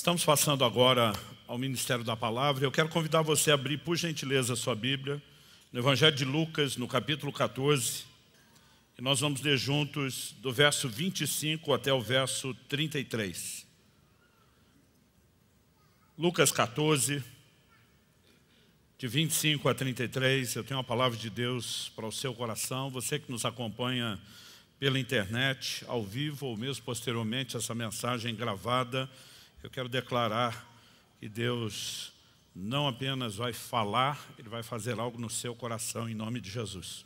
Estamos passando agora ao Ministério da Palavra. Eu quero convidar você a abrir, por gentileza, a sua Bíblia, no Evangelho de Lucas, no capítulo 14. E nós vamos ler juntos do verso 25 até o verso 33. Lucas 14, de 25 a 33. Eu tenho a palavra de Deus para o seu coração. Você que nos acompanha pela internet, ao vivo ou mesmo posteriormente, essa mensagem gravada eu quero declarar que Deus não apenas vai falar, Ele vai fazer algo no seu coração, em nome de Jesus.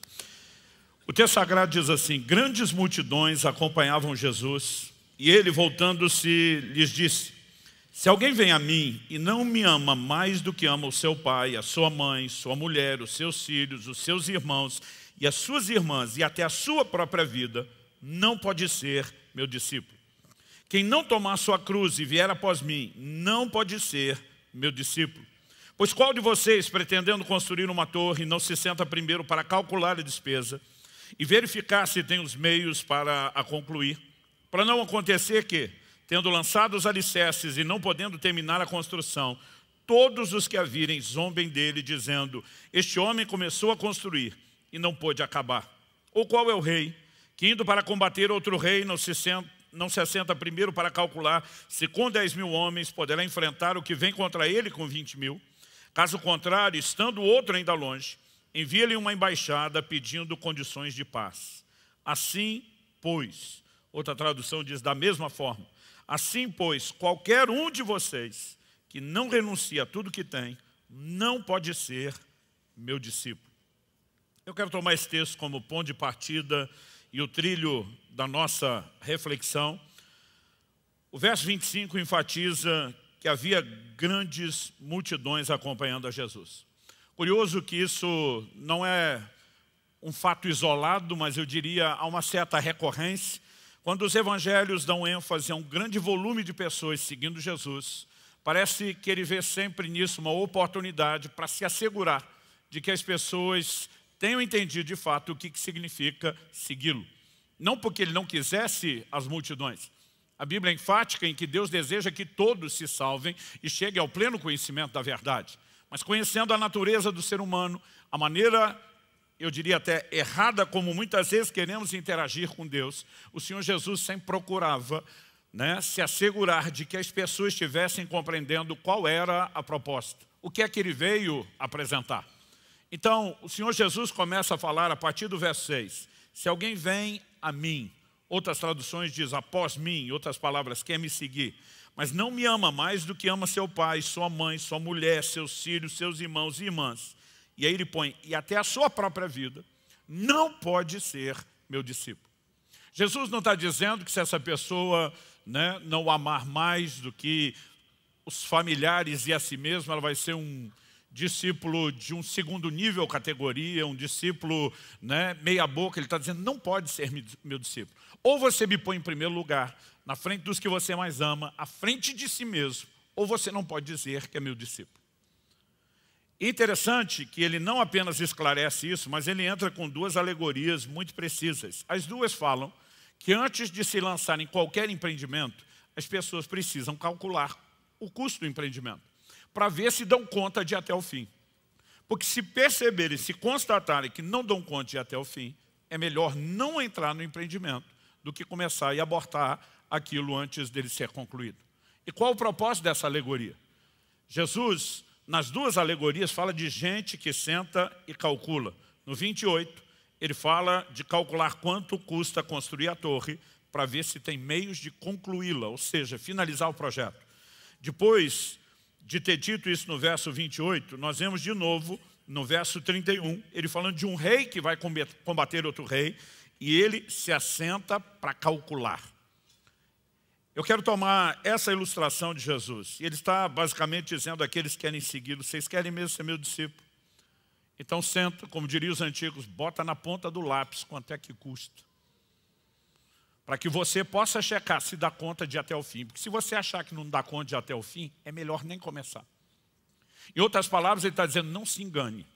O texto sagrado diz assim, grandes multidões acompanhavam Jesus, e ele voltando-se lhes disse, se alguém vem a mim e não me ama mais do que ama o seu pai, a sua mãe, sua mulher, os seus filhos, os seus irmãos e as suas irmãs e até a sua própria vida, não pode ser meu discípulo. Quem não tomar sua cruz e vier após mim, não pode ser meu discípulo. Pois qual de vocês, pretendendo construir uma torre, não se senta primeiro para calcular a despesa e verificar se tem os meios para a concluir, para não acontecer que, tendo lançado os alicerces e não podendo terminar a construção, todos os que a virem zombem dele, dizendo, este homem começou a construir e não pôde acabar. Ou qual é o rei, que indo para combater outro rei, não se senta, não se assenta primeiro para calcular se com 10 mil homens poderá enfrentar o que vem contra ele com 20 mil? Caso contrário, estando o outro ainda longe, envia-lhe uma embaixada pedindo condições de paz. Assim, pois, outra tradução diz da mesma forma, assim, pois, qualquer um de vocês que não renuncia a tudo que tem, não pode ser meu discípulo. Eu quero tomar esse texto como ponto de partida e o trilho da nossa reflexão, o verso 25 enfatiza que havia grandes multidões acompanhando a Jesus. Curioso que isso não é um fato isolado, mas eu diria há uma certa recorrência. Quando os evangelhos dão ênfase a um grande volume de pessoas seguindo Jesus, parece que ele vê sempre nisso uma oportunidade para se assegurar de que as pessoas tenham entendido de fato o que, significa segui-lo. Não porque ele não quisesse as multidões. A Bíblia é enfática em que Deus deseja que todos se salvem e cheguem ao pleno conhecimento da verdade. Mas conhecendo a natureza do ser humano, a maneira eu diria até errada, como muitas vezes queremos interagir com Deus, o Senhor Jesus sempre procurava né, se assegurar de que as pessoas estivessem compreendendo qual era a proposta, o que é que ele veio apresentar. Então, o Senhor Jesus começa a falar a partir do verso 6. Se alguém vem a mim, outras traduções diz após mim, outras palavras, quer me seguir, mas não me ama mais do que ama seu pai, sua mãe, sua mulher, seus filhos, seus irmãos e irmãs. E aí ele põe, e até a sua própria vida, não pode ser meu discípulo. Jesus não está dizendo que se essa pessoa né, não amar mais do que os familiares e a si mesma, ela vai ser um, discípulo de um segundo nível, categoria, um discípulo né, meia boca, ele está dizendo, não pode ser meu discípulo. Ou você me põe em primeiro lugar, na frente dos que você mais ama, à frente de si mesmo, ou você não pode dizer que é meu discípulo. Interessante que ele não apenas esclarece isso, mas ele entra com duas alegorias muito precisas. As duas falam que antes de se lançar em qualquer empreendimento, as pessoas precisam calcular o custo do empreendimento para ver se dão conta de até o fim. Porque se perceberem, se constatarem que não dão conta de até o fim, é melhor não entrar no empreendimento do que começar e abortar aquilo antes dele ser concluído. E qual o propósito dessa alegoria? Jesus, nas duas alegorias, fala de gente que senta e calcula. No 28, ele fala de calcular quanto custa construir a torre para ver se tem meios de concluí-la, ou seja, finalizar o projeto. Depois, de ter dito isso no verso 28, nós vemos de novo no verso 31, ele falando de um rei que vai combater outro rei, e ele se assenta para calcular. Eu quero tomar essa ilustração de Jesus. Ele está basicamente dizendo àqueles que querem segui-lo, vocês querem mesmo ser meu discípulo? Então senta, como diriam os antigos, bota na ponta do lápis, quanto é que custa para que você possa checar se dá conta de até o fim. Porque se você achar que não dá conta de até o fim, é melhor nem começar. Em outras palavras, ele está dizendo, não se engane.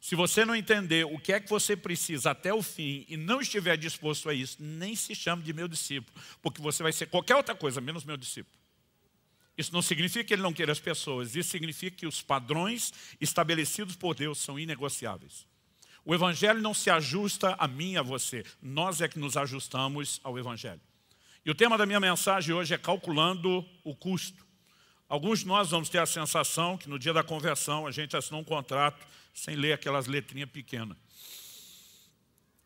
Se você não entender o que é que você precisa até o fim e não estiver disposto a isso, nem se chame de meu discípulo, porque você vai ser qualquer outra coisa, menos meu discípulo. Isso não significa que ele não queira as pessoas, isso significa que os padrões estabelecidos por Deus são inegociáveis. O Evangelho não se ajusta a mim e a você. Nós é que nos ajustamos ao Evangelho. E o tema da minha mensagem hoje é calculando o custo. Alguns de nós vamos ter a sensação que no dia da conversão a gente assinou um contrato sem ler aquelas letrinhas pequenas.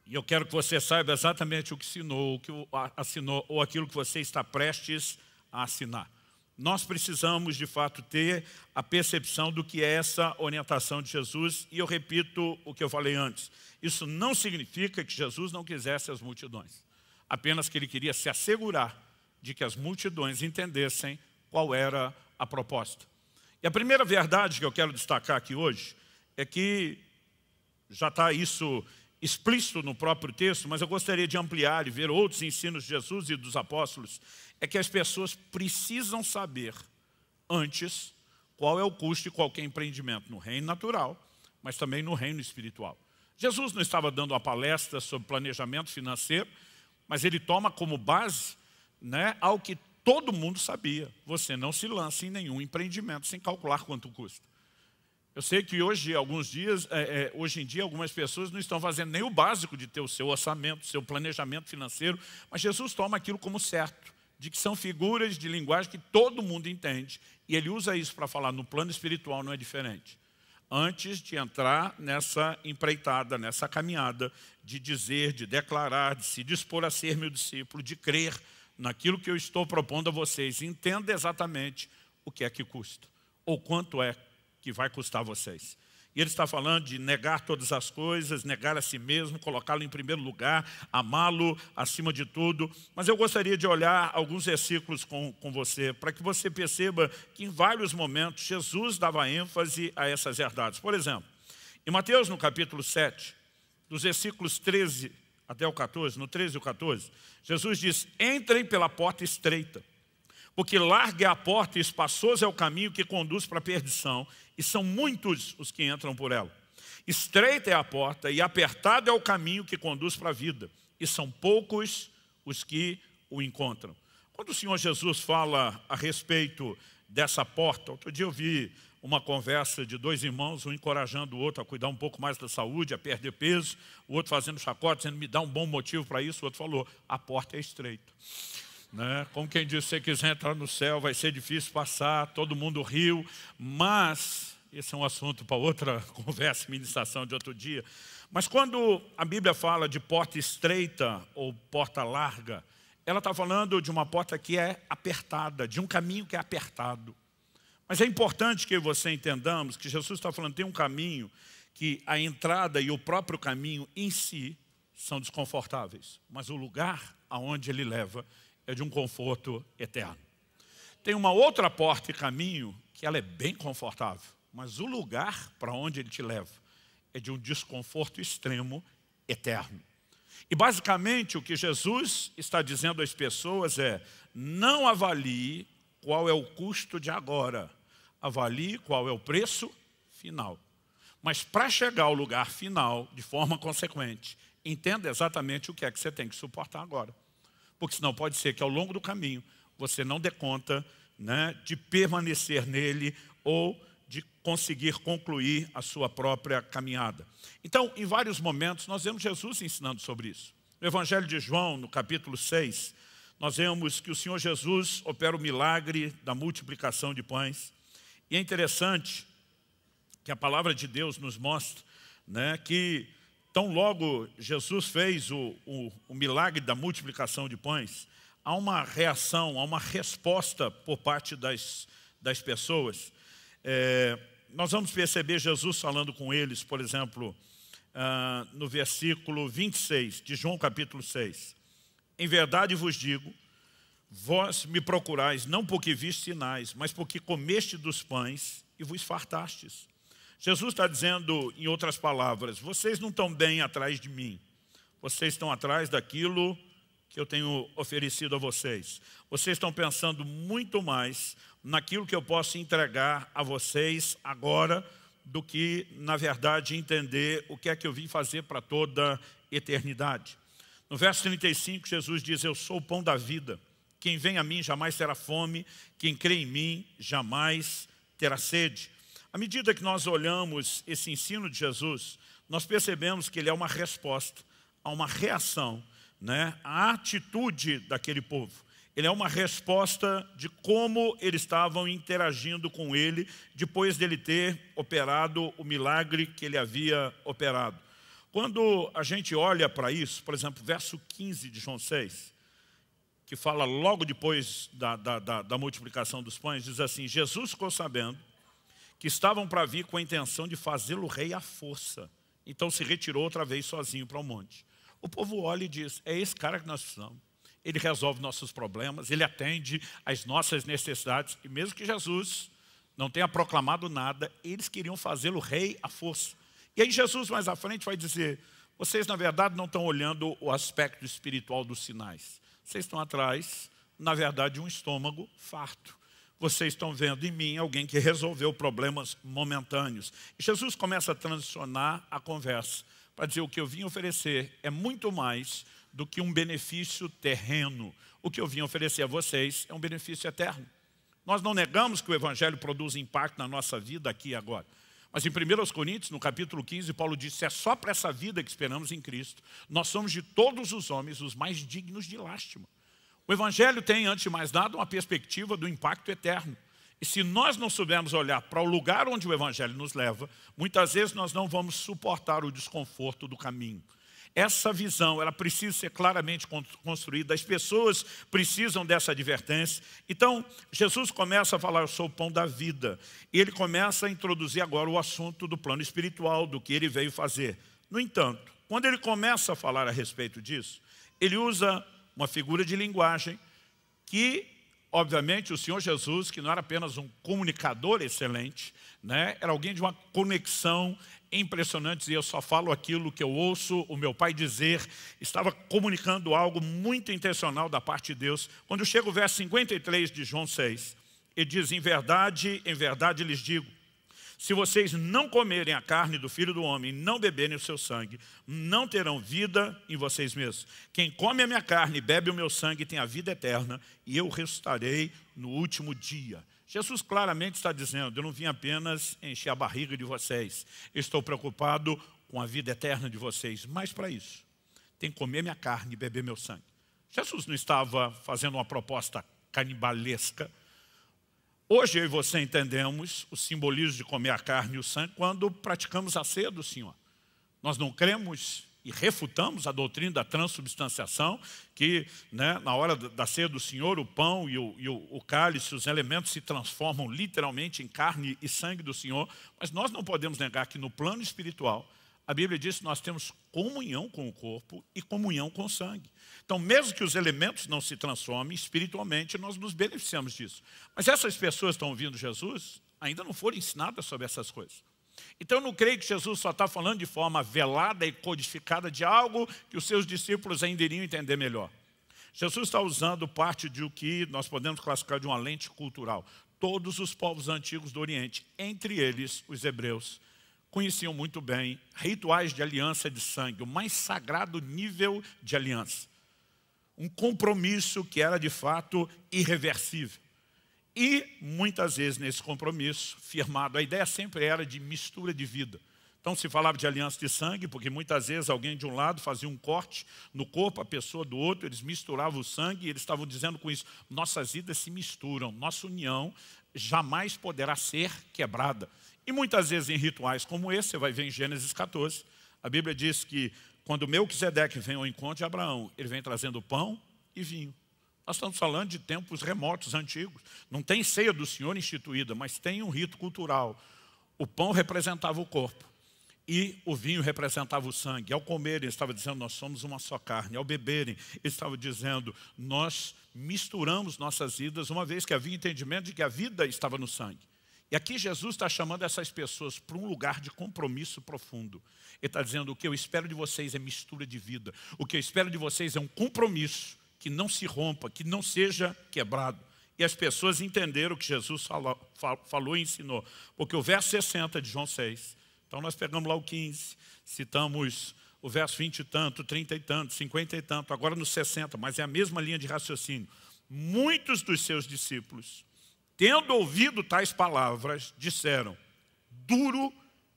E eu quero que você saiba exatamente o que assinou, o que assinou ou aquilo que você está prestes a assinar. Nós precisamos, de fato, ter a percepção do que é essa orientação de Jesus, e eu repito o que eu falei antes. Isso não significa que Jesus não quisesse as multidões, apenas que ele queria se assegurar de que as multidões entendessem qual era a proposta. E a primeira verdade que eu quero destacar aqui hoje é que já está isso explícito no próprio texto, mas eu gostaria de ampliar e ver outros ensinos de Jesus e dos apóstolos, é que as pessoas precisam saber antes qual é o custo de qualquer empreendimento no reino natural, mas também no reino espiritual. Jesus não estava dando uma palestra sobre planejamento financeiro, mas ele toma como base né, ao que todo mundo sabia. Você não se lança em nenhum empreendimento sem calcular quanto custa. Eu sei que hoje, alguns dias, é, é, hoje em dia, algumas pessoas não estão fazendo nem o básico de ter o seu orçamento, seu planejamento financeiro, mas Jesus toma aquilo como certo, de que são figuras de linguagem que todo mundo entende, e ele usa isso para falar no plano espiritual, não é diferente. Antes de entrar nessa empreitada, nessa caminhada de dizer, de declarar, de se dispor a ser meu discípulo, de crer naquilo que eu estou propondo a vocês, entenda exatamente o que é que custa, ou quanto é que vai custar vocês. E ele está falando de negar todas as coisas, negar a si mesmo, colocá-lo em primeiro lugar, amá-lo acima de tudo. Mas eu gostaria de olhar alguns versículos com, com você, para que você perceba que em vários momentos Jesus dava ênfase a essas verdades. Por exemplo, em Mateus, no capítulo 7, dos versículos 13 até o 14, no 13 e o 14, Jesus diz, entrem pela porta estreita, porque larga é a porta e espaçoso é o caminho que conduz para a perdição, e são muitos os que entram por ela. Estreita é a porta e apertado é o caminho que conduz para a vida, e são poucos os que o encontram. Quando o Senhor Jesus fala a respeito dessa porta, outro dia eu vi uma conversa de dois irmãos, um encorajando o outro a cuidar um pouco mais da saúde, a perder peso, o outro fazendo chacota, dizendo, me dá um bom motivo para isso, o outro falou, a porta é estreita. Né? Como quem disse, você quiser entrar no céu, vai ser difícil passar, todo mundo riu, mas, esse é um assunto para outra conversa, ministração de outro dia, mas quando a Bíblia fala de porta estreita ou porta larga, ela está falando de uma porta que é apertada, de um caminho que é apertado. Mas é importante que você entendamos que Jesus está falando, tem um caminho que a entrada e o próprio caminho em si são desconfortáveis, mas o lugar aonde ele leva é de um conforto eterno. Tem uma outra porta e caminho que ela é bem confortável, mas o lugar para onde ele te leva é de um desconforto extremo eterno. E basicamente o que Jesus está dizendo às pessoas é: não avalie qual é o custo de agora, avalie qual é o preço final. Mas para chegar ao lugar final, de forma consequente, entenda exatamente o que é que você tem que suportar agora porque senão pode ser que ao longo do caminho você não dê conta né, de permanecer nele ou de conseguir concluir a sua própria caminhada. Então, em vários momentos, nós vemos Jesus ensinando sobre isso. No Evangelho de João, no capítulo 6, nós vemos que o Senhor Jesus opera o milagre da multiplicação de pães. E é interessante que a palavra de Deus nos mostra né, que então logo Jesus fez o, o, o milagre da multiplicação de pães, há uma reação, há uma resposta por parte das, das pessoas. É, nós vamos perceber Jesus falando com eles, por exemplo, ah, no versículo 26 de João capítulo 6. Em verdade vos digo, vós me procurais não porque viste sinais, mas porque comeste dos pães e vos fartastes. Jesus está dizendo, em outras palavras, vocês não estão bem atrás de mim, vocês estão atrás daquilo que eu tenho oferecido a vocês. Vocês estão pensando muito mais naquilo que eu posso entregar a vocês agora do que, na verdade, entender o que é que eu vim fazer para toda eternidade. No verso 35, Jesus diz, eu sou o pão da vida. Quem vem a mim jamais terá fome, quem crê em mim jamais terá sede. À medida que nós olhamos esse ensino de Jesus, nós percebemos que ele é uma resposta a uma reação, né, à atitude daquele povo. Ele é uma resposta de como eles estavam interagindo com ele depois dele ter operado o milagre que ele havia operado. Quando a gente olha para isso, por exemplo, verso 15 de João 6, que fala logo depois da, da, da, da multiplicação dos pães, diz assim, Jesus ficou sabendo que estavam para vir com a intenção de fazê-lo rei à força. Então se retirou outra vez sozinho para o monte. O povo olha e diz, é esse cara que nós precisamos. Ele resolve nossos problemas, ele atende às nossas necessidades. E mesmo que Jesus não tenha proclamado nada, eles queriam fazê-lo rei à força. E aí Jesus mais à frente vai dizer, vocês na verdade não estão olhando o aspecto espiritual dos sinais. Vocês estão atrás, na verdade, de um estômago farto vocês estão vendo em mim alguém que resolveu problemas momentâneos. E Jesus começa a transicionar a conversa para dizer o que eu vim oferecer é muito mais do que um benefício terreno. O que eu vim oferecer a vocês é um benefício eterno. Nós não negamos que o Evangelho produz impacto na nossa vida aqui e agora. Mas em 1 Coríntios, no capítulo 15, Paulo disse, é só para essa vida que esperamos em Cristo. Nós somos de todos os homens os mais dignos de lástima. O Evangelho tem, antes de mais nada, uma perspectiva do impacto eterno. E se nós não soubermos olhar para o lugar onde o Evangelho nos leva, muitas vezes nós não vamos suportar o desconforto do caminho. Essa visão, ela precisa ser claramente construída, as pessoas precisam dessa advertência. Então, Jesus começa a falar, eu sou o pão da vida. E ele começa a introduzir agora o assunto do plano espiritual, do que ele veio fazer. No entanto, quando ele começa a falar a respeito disso, ele usa uma figura de linguagem que, obviamente, o Senhor Jesus, que não era apenas um comunicador excelente, né? era alguém de uma conexão impressionante, e eu só falo aquilo que eu ouço o meu pai dizer, estava comunicando algo muito intencional da parte de Deus. Quando chega o verso 53 de João 6, ele diz, em verdade, em verdade lhes digo, se vocês não comerem a carne do Filho do Homem, não beberem o seu sangue, não terão vida em vocês mesmos. Quem come a minha carne e bebe o meu sangue tem a vida eterna, e eu ressuscitarei no último dia. Jesus claramente está dizendo, eu não vim apenas encher a barriga de vocês, estou preocupado com a vida eterna de vocês, mas para isso, tem que comer minha carne e beber meu sangue. Jesus não estava fazendo uma proposta canibalesca, Hoje eu e você entendemos o simbolismo de comer a carne e o sangue quando praticamos a ceia do Senhor. Nós não cremos e refutamos a doutrina da transubstanciação, que né, na hora da ceia do Senhor, o pão e, o, e o, o, cálice, os elementos se transformam literalmente em carne e sangue do Senhor, mas nós não podemos negar que no plano espiritual, a Bíblia diz que nós temos comunhão com o corpo e comunhão com o sangue. Então, mesmo que os elementos não se transformem, espiritualmente nós nos beneficiamos disso. Mas essas pessoas que estão ouvindo Jesus ainda não foram ensinadas sobre essas coisas. Então, eu não creio que Jesus só está falando de forma velada e codificada de algo que os seus discípulos ainda iriam entender melhor. Jesus está usando parte de o que nós podemos classificar de uma lente cultural. Todos os povos antigos do Oriente, entre eles os hebreus, conheciam muito bem rituais de aliança de sangue, o mais sagrado nível de aliança. Um compromisso que era, de fato, irreversível. E, muitas vezes, nesse compromisso firmado, a ideia sempre era de mistura de vida. Então se falava de aliança de sangue, porque muitas vezes alguém de um lado fazia um corte no corpo, a pessoa do outro, eles misturavam o sangue e eles estavam dizendo com isso, nossas vidas se misturam, nossa união jamais poderá ser quebrada. E muitas vezes em rituais como esse, você vai ver em Gênesis 14, a Bíblia diz que quando Melquisedeque vem ao encontro de Abraão, ele vem trazendo pão e vinho. Nós estamos falando de tempos remotos, antigos. Não tem ceia do Senhor instituída, mas tem um rito cultural. O pão representava o corpo e o vinho representava o sangue. Ao comerem, estava dizendo, nós somos uma só carne. Ao beberem, estava dizendo, nós misturamos nossas vidas, uma vez que havia entendimento de que a vida estava no sangue. E aqui Jesus está chamando essas pessoas para um lugar de compromisso profundo. Ele está dizendo, o que eu espero de vocês é mistura de vida. O que eu espero de vocês é um compromisso que não se rompa, que não seja quebrado. E as pessoas entenderam o que Jesus falou, falou e ensinou. Porque o verso 60 de João 6, então nós pegamos lá o 15, citamos o verso 20 e tanto, 30 e tanto, 50 e tanto, agora no 60, mas é a mesma linha de raciocínio. Muitos dos seus discípulos tendo ouvido tais palavras, disseram: Duro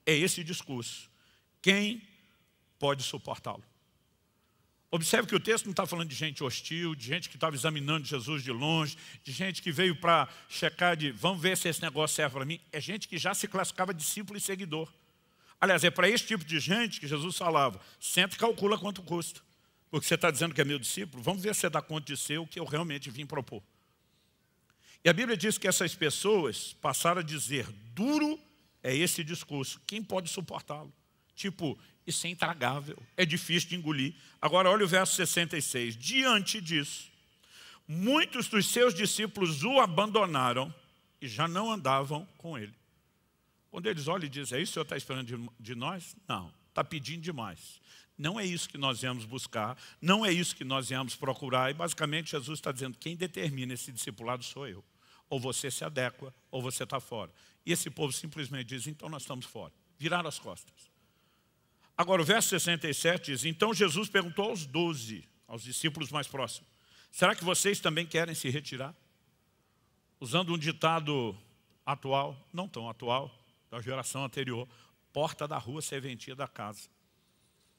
é esse discurso, quem pode suportá-lo? Observe que o texto não está falando de gente hostil, de gente que estava examinando Jesus de longe, de gente que veio para checar de vamos ver se esse negócio serve para mim. É gente que já se classificava discípulo e seguidor. Aliás, é para esse tipo de gente que Jesus falava, sempre calcula quanto custa. Porque você está dizendo que é meu discípulo, vamos ver se você dá conta de ser o que eu realmente vim propor. E a Bíblia diz que essas pessoas passaram a dizer: duro é esse discurso, quem pode suportá-lo? Tipo, isso é intragável, é difícil de engolir. Agora, olha o verso 66. Diante disso, muitos dos seus discípulos o abandonaram e já não andavam com ele. Quando eles olham e dizem, é isso que o Senhor está esperando de, de nós? Não, está pedindo demais. Não é isso que nós viemos buscar, não é isso que nós viemos procurar. E basicamente Jesus está dizendo, quem determina esse discipulado sou eu. Ou você se adequa, ou você está fora. E esse povo simplesmente diz, então nós estamos fora. Viraram as costas. Agora, o verso 67 diz, então Jesus perguntou aos doze, aos discípulos mais próximos, será que vocês também querem se retirar? Usando um ditado atual, não tão atual, da geração anterior, porta da rua, serventia da casa.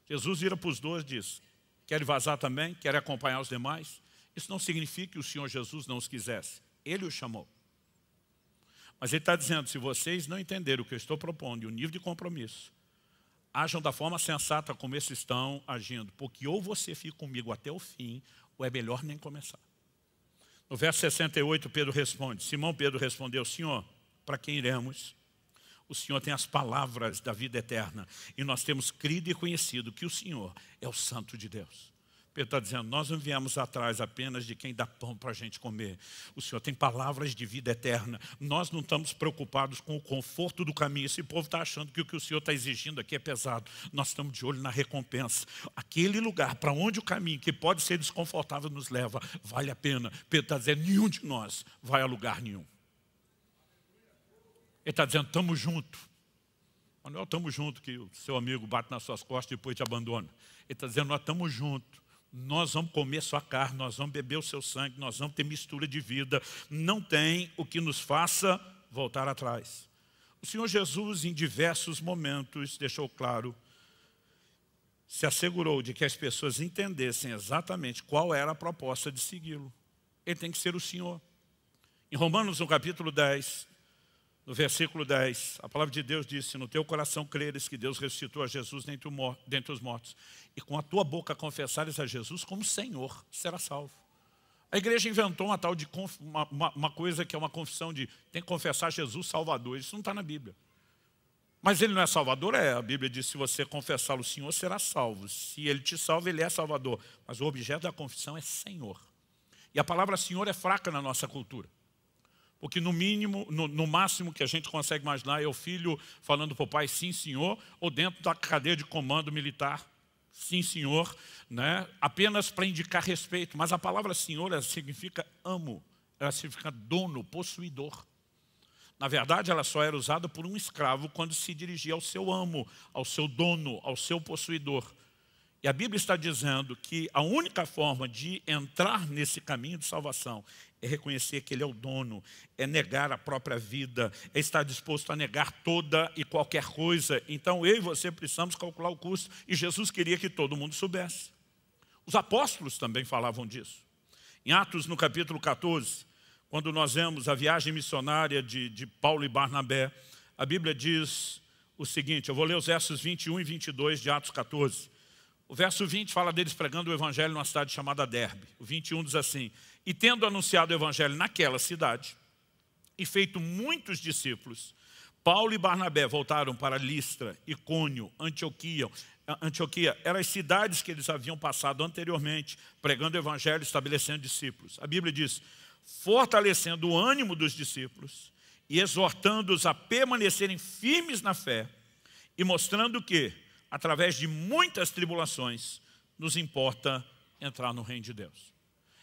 Jesus vira para os dois e diz, quer vazar também? Quer acompanhar os demais? Isso não significa que o Senhor Jesus não os quisesse. Ele o chamou. Mas ele está dizendo, se vocês não entenderem o que eu estou propondo e o nível de compromisso, ajam da forma sensata como eles estão agindo, porque ou você fica comigo até o fim, ou é melhor nem começar. No verso 68, Pedro responde, Simão Pedro respondeu, Senhor, para quem iremos? O Senhor tem as palavras da vida eterna, e nós temos crido e conhecido que o Senhor é o Santo de Deus. Pedro está dizendo: Nós não viemos atrás apenas de quem dá pão para a gente comer. O Senhor tem palavras de vida eterna. Nós não estamos preocupados com o conforto do caminho. Esse povo está achando que o que o Senhor está exigindo aqui é pesado. Nós estamos de olho na recompensa. Aquele lugar para onde o caminho, que pode ser desconfortável, nos leva, vale a pena. Pedro está dizendo: Nenhum de nós vai a lugar nenhum. Ele está dizendo: Estamos juntos. Manuel, estamos juntos, que o seu amigo bate nas suas costas e depois te abandona. Ele está dizendo, nós estamos juntos nós vamos comer sua carne, nós vamos beber o seu sangue, nós vamos ter mistura de vida. Não tem o que nos faça voltar atrás. O Senhor Jesus, em diversos momentos, deixou claro, se assegurou de que as pessoas entendessem exatamente qual era a proposta de segui-lo. Ele tem que ser o Senhor. Em Romanos, no capítulo 10, no versículo 10, a palavra de Deus disse, no teu coração creres que Deus ressuscitou a Jesus dentre os mortos, e com a tua boca confessares a Jesus como Senhor, será salvo. A igreja inventou uma tal de uma, uma, uma coisa que é uma confissão de tem que confessar Jesus Salvador, isso não está na Bíblia. Mas ele não é Salvador? É, a Bíblia diz, se você confessar o Senhor, será salvo. Se ele te salva, ele é Salvador. Mas o objeto da confissão é Senhor. E a palavra Senhor é fraca na nossa cultura. Porque no mínimo, no, no, máximo que a gente consegue imaginar é o filho falando para o pai, sim senhor, ou dentro da cadeia de comando militar, sim senhor, né? apenas para indicar respeito. Mas a palavra senhor significa amo, ela significa dono, possuidor. Na verdade, ela só era usada por um escravo quando se dirigia ao seu amo, ao seu dono, ao seu possuidor. E a Bíblia está dizendo que a única forma de entrar nesse caminho de salvação é reconhecer que Ele é o dono, é negar a própria vida, é estar disposto a negar toda e qualquer coisa. Então eu e você precisamos calcular o custo. E Jesus queria que todo mundo soubesse. Os apóstolos também falavam disso. Em Atos, no capítulo 14, quando nós vemos a viagem missionária de, de Paulo e Barnabé, a Bíblia diz o seguinte, eu vou ler os versos 21 e 22 de Atos 14. O verso 20 fala deles pregando o evangelho numa cidade chamada Derbe. O 21 diz assim, E tendo anunciado o evangelho naquela cidade, e feito muitos discípulos, Paulo e Barnabé voltaram para Listra, Icônio, Antioquia. Antioquia eram as cidades que eles haviam passado anteriormente, pregando o evangelho, e estabelecendo discípulos. A Bíblia diz, fortalecendo o ânimo dos discípulos e exortando-os a permanecerem firmes na fé e mostrando que através de muitas tribulações, nos importa entrar no reino de Deus.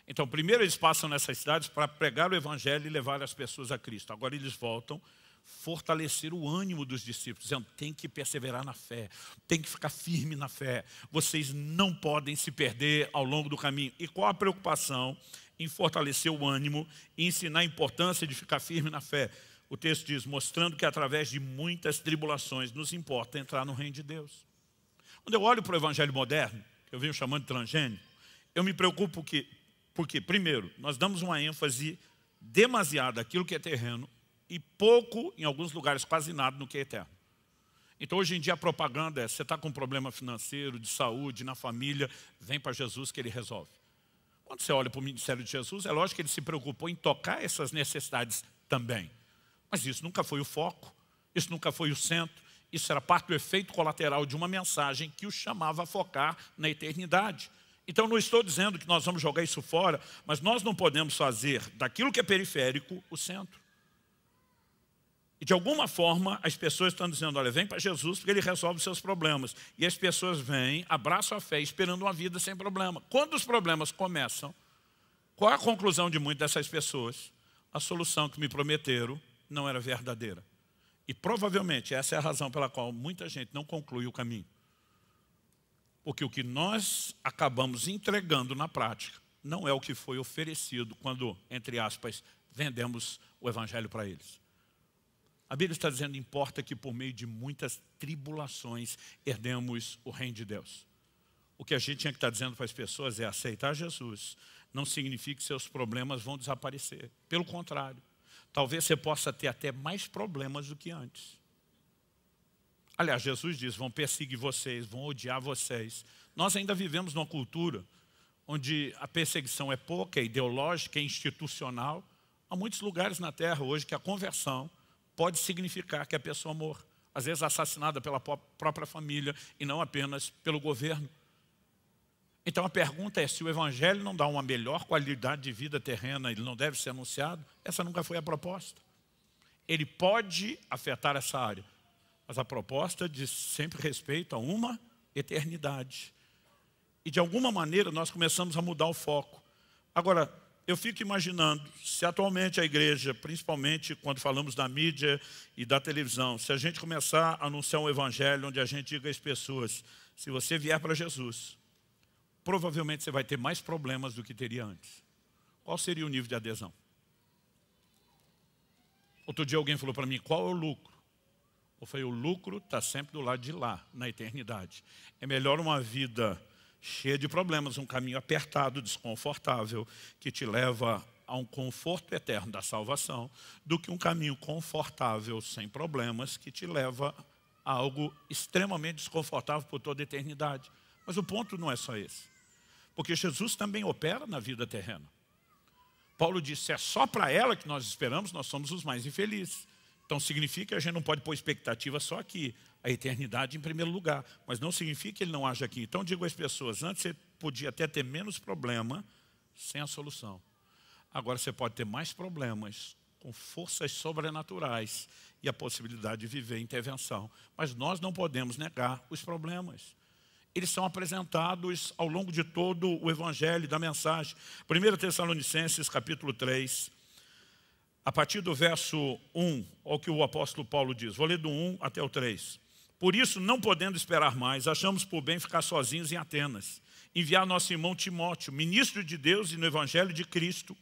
Então, primeiro eles passam nessas cidades para pregar o evangelho e levar as pessoas a Cristo. Agora eles voltam fortalecer o ânimo dos discípulos, dizendo, tem que perseverar na fé, tem que ficar firme na fé, vocês não podem se perder ao longo do caminho. E qual a preocupação em fortalecer o ânimo e ensinar a importância de ficar firme na fé? O texto diz, mostrando que através de muitas tribulações nos importa entrar no reino de Deus. Quando eu olho para o evangelho moderno, que eu venho chamando de transgênico, eu me preocupo que, porque, primeiro, nós damos uma ênfase demasiada àquilo que é terreno e pouco, em alguns lugares, quase nada no que é eterno. Então, hoje em dia, a propaganda é, você está com um problema financeiro, de saúde, na família, vem para Jesus que ele resolve. Quando você olha para o ministério de Jesus, é lógico que ele se preocupou em tocar essas necessidades também. Mas isso nunca foi o foco, isso nunca foi o centro. Isso era parte do efeito colateral de uma mensagem que o chamava a focar na eternidade. Então, não estou dizendo que nós vamos jogar isso fora, mas nós não podemos fazer daquilo que é periférico o centro. E, de alguma forma, as pessoas estão dizendo, olha, vem para Jesus porque ele resolve os seus problemas. E as pessoas vêm, abraçam a fé, esperando uma vida sem problema. Quando os problemas começam, qual é a conclusão de muitas dessas pessoas? A solução que me prometeram não era verdadeira. E provavelmente essa é a razão pela qual muita gente não conclui o caminho. Porque o que nós acabamos entregando na prática não é o que foi oferecido quando, entre aspas, vendemos o Evangelho para eles. A Bíblia está dizendo, importa que por meio de muitas tribulações herdemos o reino de Deus. O que a gente tinha que estar tá dizendo para as pessoas é aceitar Jesus não significa que seus problemas vão desaparecer. Pelo contrário, talvez você possa ter até mais problemas do que antes. Aliás, Jesus diz, vão perseguir vocês, vão odiar vocês. Nós ainda vivemos numa cultura onde a perseguição é pouca, é ideológica, é institucional. Há muitos lugares na Terra hoje que a conversão pode significar que a pessoa morra. Às vezes assassinada pela própria família e não apenas pelo governo. Então a pergunta é: se o Evangelho não dá uma melhor qualidade de vida terrena, ele não deve ser anunciado? Essa nunca foi a proposta. Ele pode afetar essa área, mas a proposta é diz sempre respeito a uma eternidade. E de alguma maneira nós começamos a mudar o foco. Agora, eu fico imaginando, se atualmente a igreja, principalmente quando falamos da mídia e da televisão, se a gente começar a anunciar um evangelho onde a gente diga às pessoas, se você vier para Jesus, provavelmente você vai ter mais problemas do que teria antes. Qual seria o nível de adesão? Outro dia alguém falou para mim, qual é o lucro? Eu falei, o lucro está sempre do lado de lá, na eternidade. É melhor uma vida cheia de problemas, um caminho apertado, desconfortável, que te leva a um conforto eterno da salvação, do que um caminho confortável, sem problemas, que te leva a algo extremamente desconfortável por toda a eternidade. Mas o ponto não é só esse. Porque Jesus também opera na vida terrena. Paulo disse, é só para ela que nós esperamos, nós somos os mais infelizes. Então significa que a gente não pode pôr expectativa só aqui, a eternidade em primeiro lugar. Mas não significa que ele não haja aqui. Então digo às pessoas, antes você podia até ter menos problema sem a solução. Agora você pode ter mais problemas com forças sobrenaturais e a possibilidade de viver intervenção. Mas nós não podemos negar os problemas eles são apresentados ao longo de todo o evangelho, da mensagem. 1 Tessalonicenses, capítulo 3, a partir do verso 1, ao que o apóstolo Paulo diz. Vou ler do 1 até o 3. Por isso, não podendo esperar mais, achamos por bem ficar sozinhos em Atenas, enviar nosso irmão Timóteo, ministro de Deus e no evangelho de Cristo,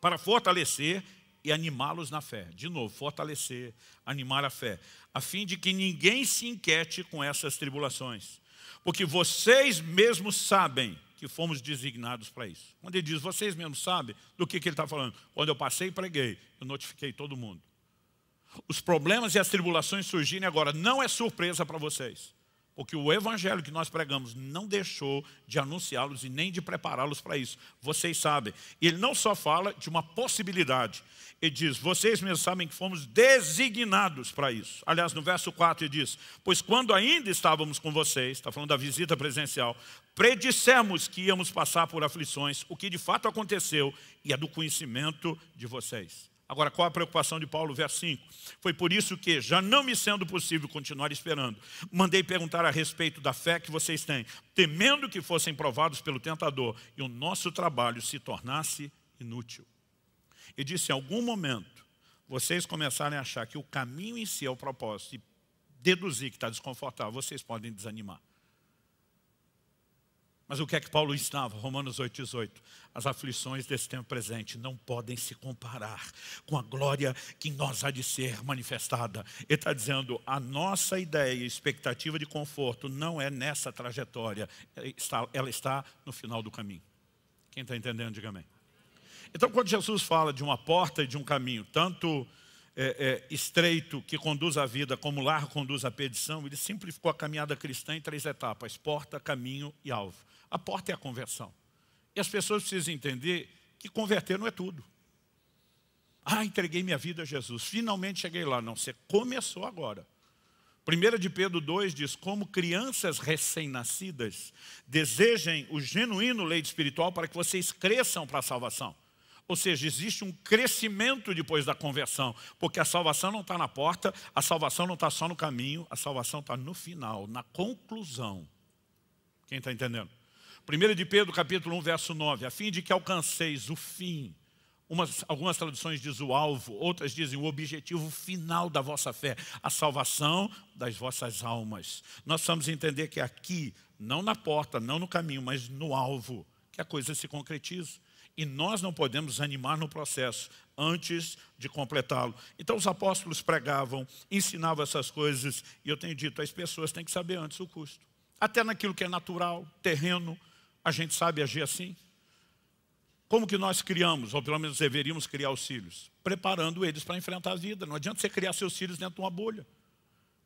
para fortalecer e animá-los na fé. De novo, fortalecer, animar a fé, a fim de que ninguém se inquiete com essas tribulações porque vocês mesmos sabem que fomos designados para isso. Quando ele diz, vocês mesmos sabem do que, que ele está falando. Quando eu passei e preguei, eu notifiquei todo mundo. Os problemas e as tribulações surgirem agora, não é surpresa para vocês. Porque o evangelho que nós pregamos não deixou de anunciá-los e nem de prepará-los para isso. Vocês sabem. Ele não só fala de uma possibilidade. Ele diz, vocês mesmos sabem que fomos designados para isso. Aliás, no verso 4 ele diz, pois quando ainda estávamos com vocês, está falando da visita presencial, predissemos que íamos passar por aflições, o que de fato aconteceu e é do conhecimento de vocês. Agora, qual a preocupação de Paulo, verso 5? Foi por isso que, já não me sendo possível continuar esperando, mandei perguntar a respeito da fé que vocês têm, temendo que fossem provados pelo tentador e o nosso trabalho se tornasse inútil. E disse, em algum momento, vocês começarem a achar que o caminho em si é o propósito e deduzir que está desconfortável, vocês podem desanimar. Mas o que é que Paulo ensinava? Romanos 8,18. As aflições desse tempo presente não podem se comparar com a glória que nós há de ser manifestada. Ele está dizendo, a nossa ideia e expectativa de conforto não é nessa trajetória, ela é, está, ela está no final do caminho. Quem está entendendo, diga amém. Então, quando Jesus fala de uma porta e de um caminho, tanto é, é, estreito que conduz à vida, como largo conduz à perdição, ele simplificou a caminhada cristã em três etapas, porta, caminho e alvo. A porta é a conversão. E as pessoas precisam entender que converter não é tudo. Ah, entreguei minha vida a Jesus, finalmente cheguei lá. Não, você começou agora. 1 de Pedro 2 diz, como crianças recém-nascidas desejem o genuíno leite espiritual para que vocês cresçam para a salvação. Ou seja, existe um crescimento depois da conversão, porque a salvação não está na porta, a salvação não está só no caminho, a salvação está no final, na conclusão. Quem está entendendo? 1 de Pedro, capítulo 1, verso 9, a fim de que alcanceis o fim. Umas, algumas traduções dizem o alvo, outras dizem o objetivo final da vossa fé, a salvação das vossas almas. Nós precisamos entender que aqui, não na porta, não no caminho, mas no alvo, que a coisa se concretiza. E nós não podemos animar no processo antes de completá-lo. Então os apóstolos pregavam, ensinavam essas coisas, e eu tenho dito, as pessoas têm que saber antes o custo. Até naquilo que é natural, terreno, a gente sabe agir assim? Como que nós criamos, ou pelo menos deveríamos criar os filhos? Preparando eles para enfrentar a vida. Não adianta você criar seus filhos dentro de uma bolha.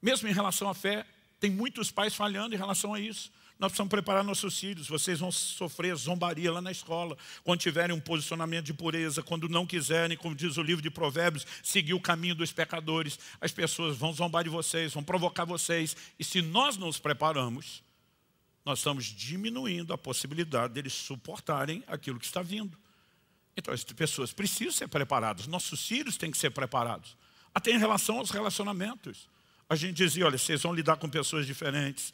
Mesmo em relação à fé, tem muitos pais falhando em relação a isso. Nós precisamos preparar nossos filhos. Vocês vão sofrer zombaria lá na escola, quando tiverem um posicionamento de pureza, quando não quiserem, como diz o livro de Provérbios, seguir o caminho dos pecadores. As pessoas vão zombar de vocês, vão provocar vocês. E se nós não os preparamos, nós estamos diminuindo a possibilidade deles suportarem aquilo que está vindo. Então, as pessoas precisam ser preparadas, nossos filhos têm que ser preparados. Até em relação aos relacionamentos. A gente dizia, olha, vocês vão lidar com pessoas diferentes,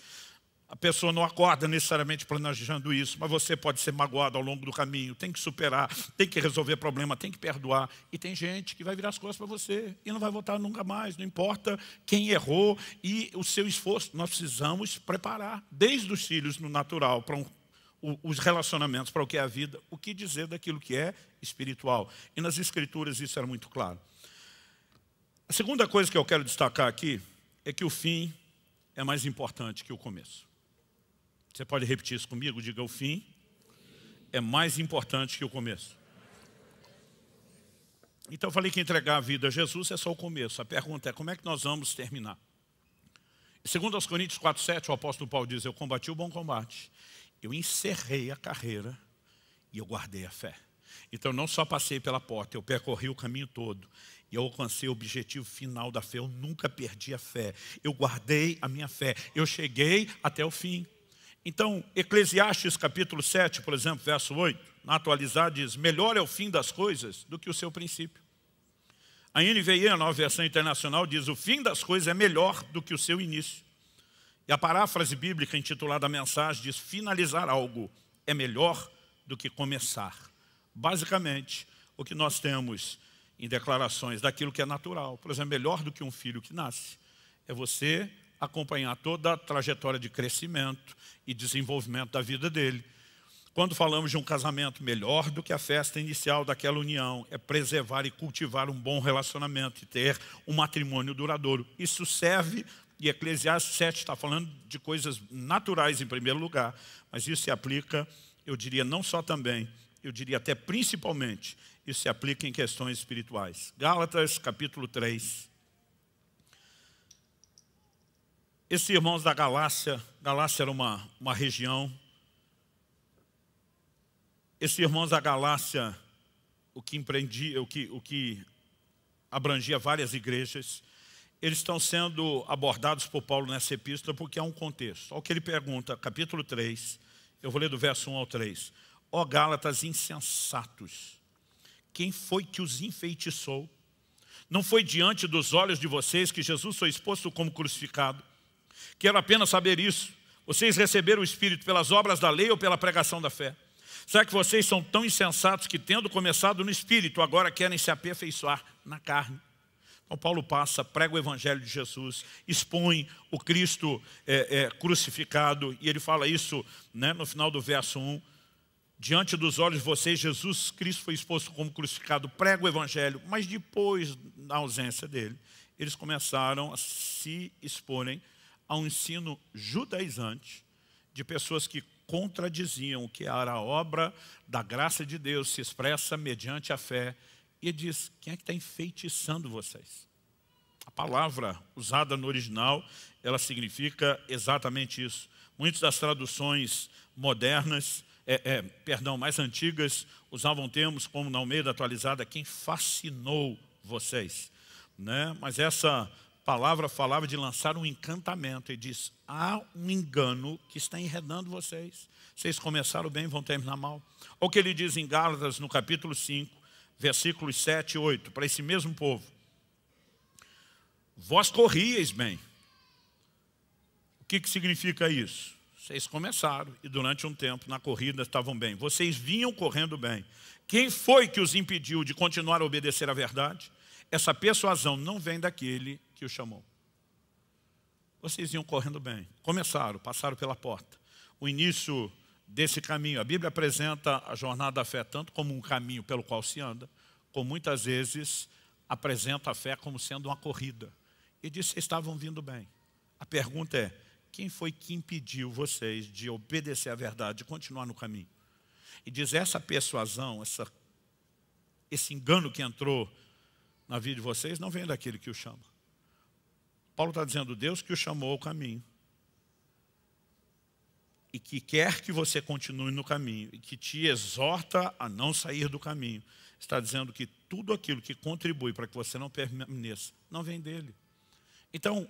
a pessoa não acorda necessariamente planejando isso, mas você pode ser magoado ao longo do caminho, tem que superar, tem que resolver problema, tem que perdoar. E tem gente que vai virar as costas para você e não vai voltar nunca mais, não importa quem errou e o seu esforço. Nós precisamos preparar, desde os filhos no natural, para um, os relacionamentos, para o que é a vida, o que dizer daquilo que é espiritual. E nas escrituras isso era muito claro. A segunda coisa que eu quero destacar aqui é que o fim é mais importante que o começo. Você pode repetir isso comigo? Diga: o fim é mais importante que o começo. Então eu falei que entregar a vida a Jesus é só o começo. A pergunta é como é que nós vamos terminar? Segundo aos Coríntios 4,7, o apóstolo Paulo diz, eu combati o bom combate, eu encerrei a carreira e eu guardei a fé. Então não só passei pela porta, eu percorri o caminho todo e eu alcancei o objetivo final da fé, eu nunca perdi a fé, eu guardei a minha fé, eu cheguei até o fim. Então, Eclesiastes capítulo 7, por exemplo, verso 8, na atualidade diz, melhor é o fim das coisas do que o seu princípio. A NVI, a nova versão internacional, diz, o fim das coisas é melhor do que o seu início. E a paráfrase bíblica intitulada mensagem diz, finalizar algo é melhor do que começar. Basicamente, o que nós temos em declarações daquilo que é natural, por exemplo, melhor do que um filho que nasce, é você acompanhar toda a trajetória de crescimento e desenvolvimento da vida dele. Quando falamos de um casamento melhor do que a festa inicial daquela união, é preservar e cultivar um bom relacionamento e ter um matrimônio duradouro. Isso serve, e Eclesiastes 7 está falando de coisas naturais em primeiro lugar, mas isso se aplica, eu diria, não só também, eu diria até principalmente, isso se aplica em questões espirituais. Gálatas capítulo 3, Esses irmãos da Galácia, Galácia era uma, uma região. Esses irmãos da Galácia, o que empreendia, o que, o que abrangia várias igrejas, eles estão sendo abordados por Paulo nessa epístola porque há um contexto. Olha o que ele pergunta, capítulo 3, eu vou ler do verso 1 ao 3. Ó oh, Gálatas insensatos, quem foi que os enfeitiçou? Não foi diante dos olhos de vocês que Jesus foi exposto como crucificado? Quero apenas saber isso. Vocês receberam o Espírito pelas obras da lei ou pela pregação da fé? Será que vocês são tão insensatos que, tendo começado no Espírito, agora querem se aperfeiçoar na carne? Então Paulo passa, prega o Evangelho de Jesus, expõe o Cristo é, é, crucificado, e ele fala isso né, no final do verso 1. Diante dos olhos de vocês, Jesus Cristo foi exposto como crucificado, prega o Evangelho, mas depois da ausência dele, eles começaram a se exporem a um ensino judaizante de pessoas que contradiziam o que era a obra da graça de Deus se expressa mediante a fé. E diz, quem é que está enfeitiçando vocês? A palavra usada no original, ela significa exatamente isso. Muitas das traduções modernas, é, é, perdão, mais antigas, usavam termos como na Almeida atualizada, quem fascinou vocês. Né? Mas essa palavra falava de lançar um encantamento e diz, há um engano que está enredando vocês. Vocês começaram bem, vão terminar mal. Olha o que ele diz em Gálatas, no capítulo 5, versículos 7 e 8, para esse mesmo povo. Vós corríeis bem. O que, que significa isso? Vocês começaram e durante um tempo na corrida estavam bem. Vocês vinham correndo bem. Quem foi que os impediu de continuar a obedecer à verdade? Essa persuasão não vem daquele que o chamou. Vocês iam correndo bem. Começaram, passaram pela porta. O início desse caminho, a Bíblia apresenta a jornada da fé tanto como um caminho pelo qual se anda, como muitas vezes apresenta a fé como sendo uma corrida. E diz que estavam vindo bem. A pergunta é, quem foi que impediu vocês de obedecer à verdade, de continuar no caminho? E diz, essa persuasão, essa, esse engano que entrou na vida de vocês, não vem daquele que o chama. Paulo está dizendo, Deus que o chamou ao caminho. E que quer que você continue no caminho, e que te exorta a não sair do caminho. Está dizendo que tudo aquilo que contribui para que você não permaneça, não vem dele. Então,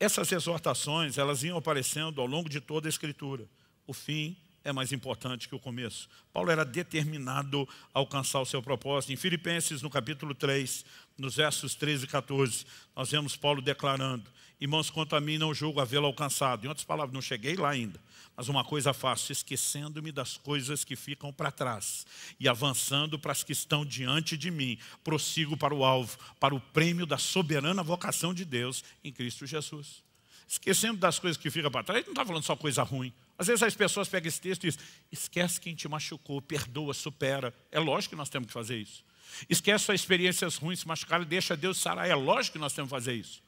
essas exortações, elas iam aparecendo ao longo de toda a Escritura. O fim é mais importante que o começo. Paulo era determinado a alcançar o seu propósito. Em Filipenses, no capítulo 3, nos versos 13 e 14, nós vemos Paulo declarando, irmãos, quanto a mim não julgo havê-lo alcançado. Em outras palavras, não cheguei lá ainda, mas uma coisa faço, esquecendo-me das coisas que ficam para trás e avançando para as que estão diante de mim, prossigo para o alvo, para o prêmio da soberana vocação de Deus em Cristo Jesus. Esquecendo das coisas que ficam para trás, ele não está falando só coisa ruim. Às vezes as pessoas pegam esse texto e dizem, esquece quem te machucou, perdoa, supera. É lógico que nós temos que fazer isso. Esquece suas experiências ruins, se machucaram, deixa Deus sarar. É lógico que nós temos que fazer isso.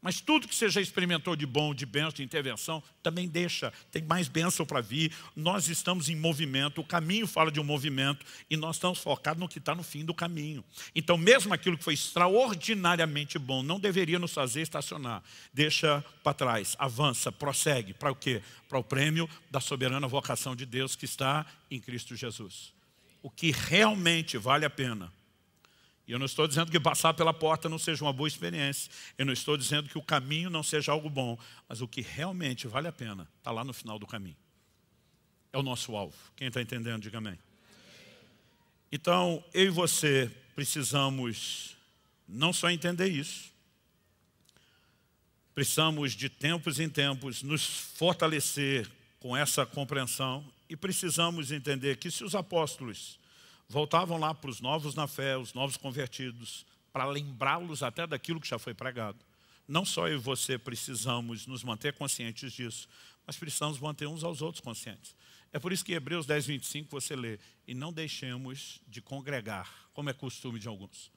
Mas tudo que você já experimentou de bom, de bênção, de intervenção, também deixa. Tem mais bênção para vir. Nós estamos em movimento, o caminho fala de um movimento e nós estamos focados no que está no fim do caminho. Então, mesmo aquilo que foi extraordinariamente bom, não deveria nos fazer estacionar. Deixa para trás, avança, prossegue. Para o quê? Para o prêmio da soberana vocação de Deus que está em Cristo Jesus. O que realmente vale a pena e eu não estou dizendo que passar pela porta não seja uma boa experiência. Eu não estou dizendo que o caminho não seja algo bom. Mas o que realmente vale a pena está lá no final do caminho. É o nosso alvo. Quem está entendendo, diga amém. Então, eu e você precisamos não só entender isso, precisamos de tempos em tempos nos fortalecer com essa compreensão e precisamos entender que se os apóstolos voltavam lá para os novos na fé, os novos convertidos, para lembrá-los até daquilo que já foi pregado. Não só eu e você precisamos nos manter conscientes disso, mas precisamos manter uns aos outros conscientes. É por isso que em Hebreus 10, 25 você lê, e não deixemos de congregar, como é costume de alguns.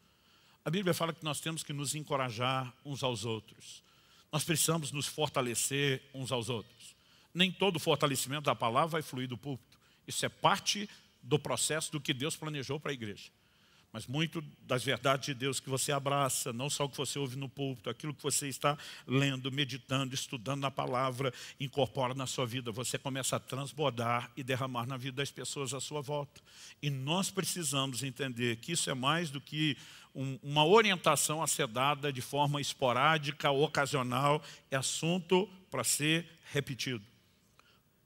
A Bíblia fala que nós temos que nos encorajar uns aos outros. Nós precisamos nos fortalecer uns aos outros. Nem todo fortalecimento da palavra vai fluir do púlpito. Isso é parte do processo do que Deus planejou para a igreja. Mas muito das verdades de Deus que você abraça, não só o que você ouve no púlpito, aquilo que você está lendo, meditando, estudando na palavra, incorpora na sua vida. Você começa a transbordar e derramar na vida das pessoas à sua volta. E nós precisamos entender que isso é mais do que um, uma orientação a ser dada de forma esporádica, ocasional, é assunto para ser repetido.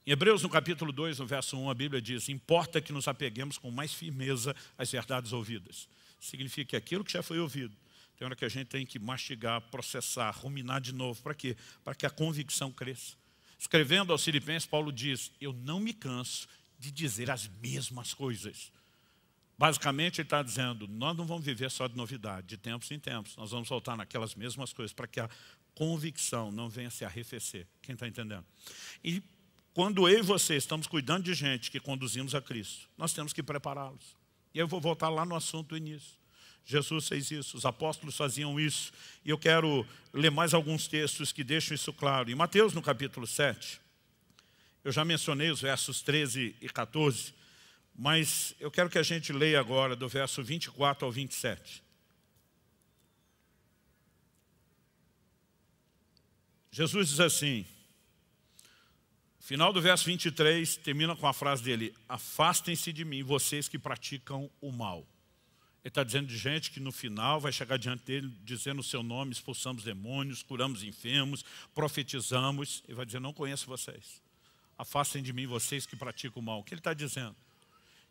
Em Hebreus, no capítulo 2, no verso 1, a Bíblia diz, importa que nos apeguemos com mais firmeza às verdades ouvidas. Significa que aquilo que já foi ouvido, tem hora que a gente tem que mastigar, processar, ruminar de novo. Para quê? Para que a convicção cresça. Escrevendo aos Filipenses, Paulo diz, eu não me canso de dizer as mesmas coisas. Basicamente, ele está dizendo, nós não vamos viver só de novidade, de tempos em tempos. Nós vamos voltar naquelas mesmas coisas, para que a convicção não venha se arrefecer. Quem está entendendo? E quando eu e você estamos cuidando de gente que conduzimos a Cristo, nós temos que prepará-los. E eu vou voltar lá no assunto do início. Jesus fez isso, os apóstolos faziam isso. E eu quero ler mais alguns textos que deixam isso claro. Em Mateus, no capítulo 7, eu já mencionei os versos 13 e 14, mas eu quero que a gente leia agora do verso 24 ao 27. Jesus diz assim, Final do verso 23, termina com a frase dele, afastem-se de mim, vocês que praticam o mal. Ele está dizendo de gente que no final vai chegar diante dele dizendo o seu nome, expulsamos demônios, curamos enfermos, profetizamos, e vai dizer, não conheço vocês. Afastem de mim vocês que praticam o mal. O que ele está dizendo?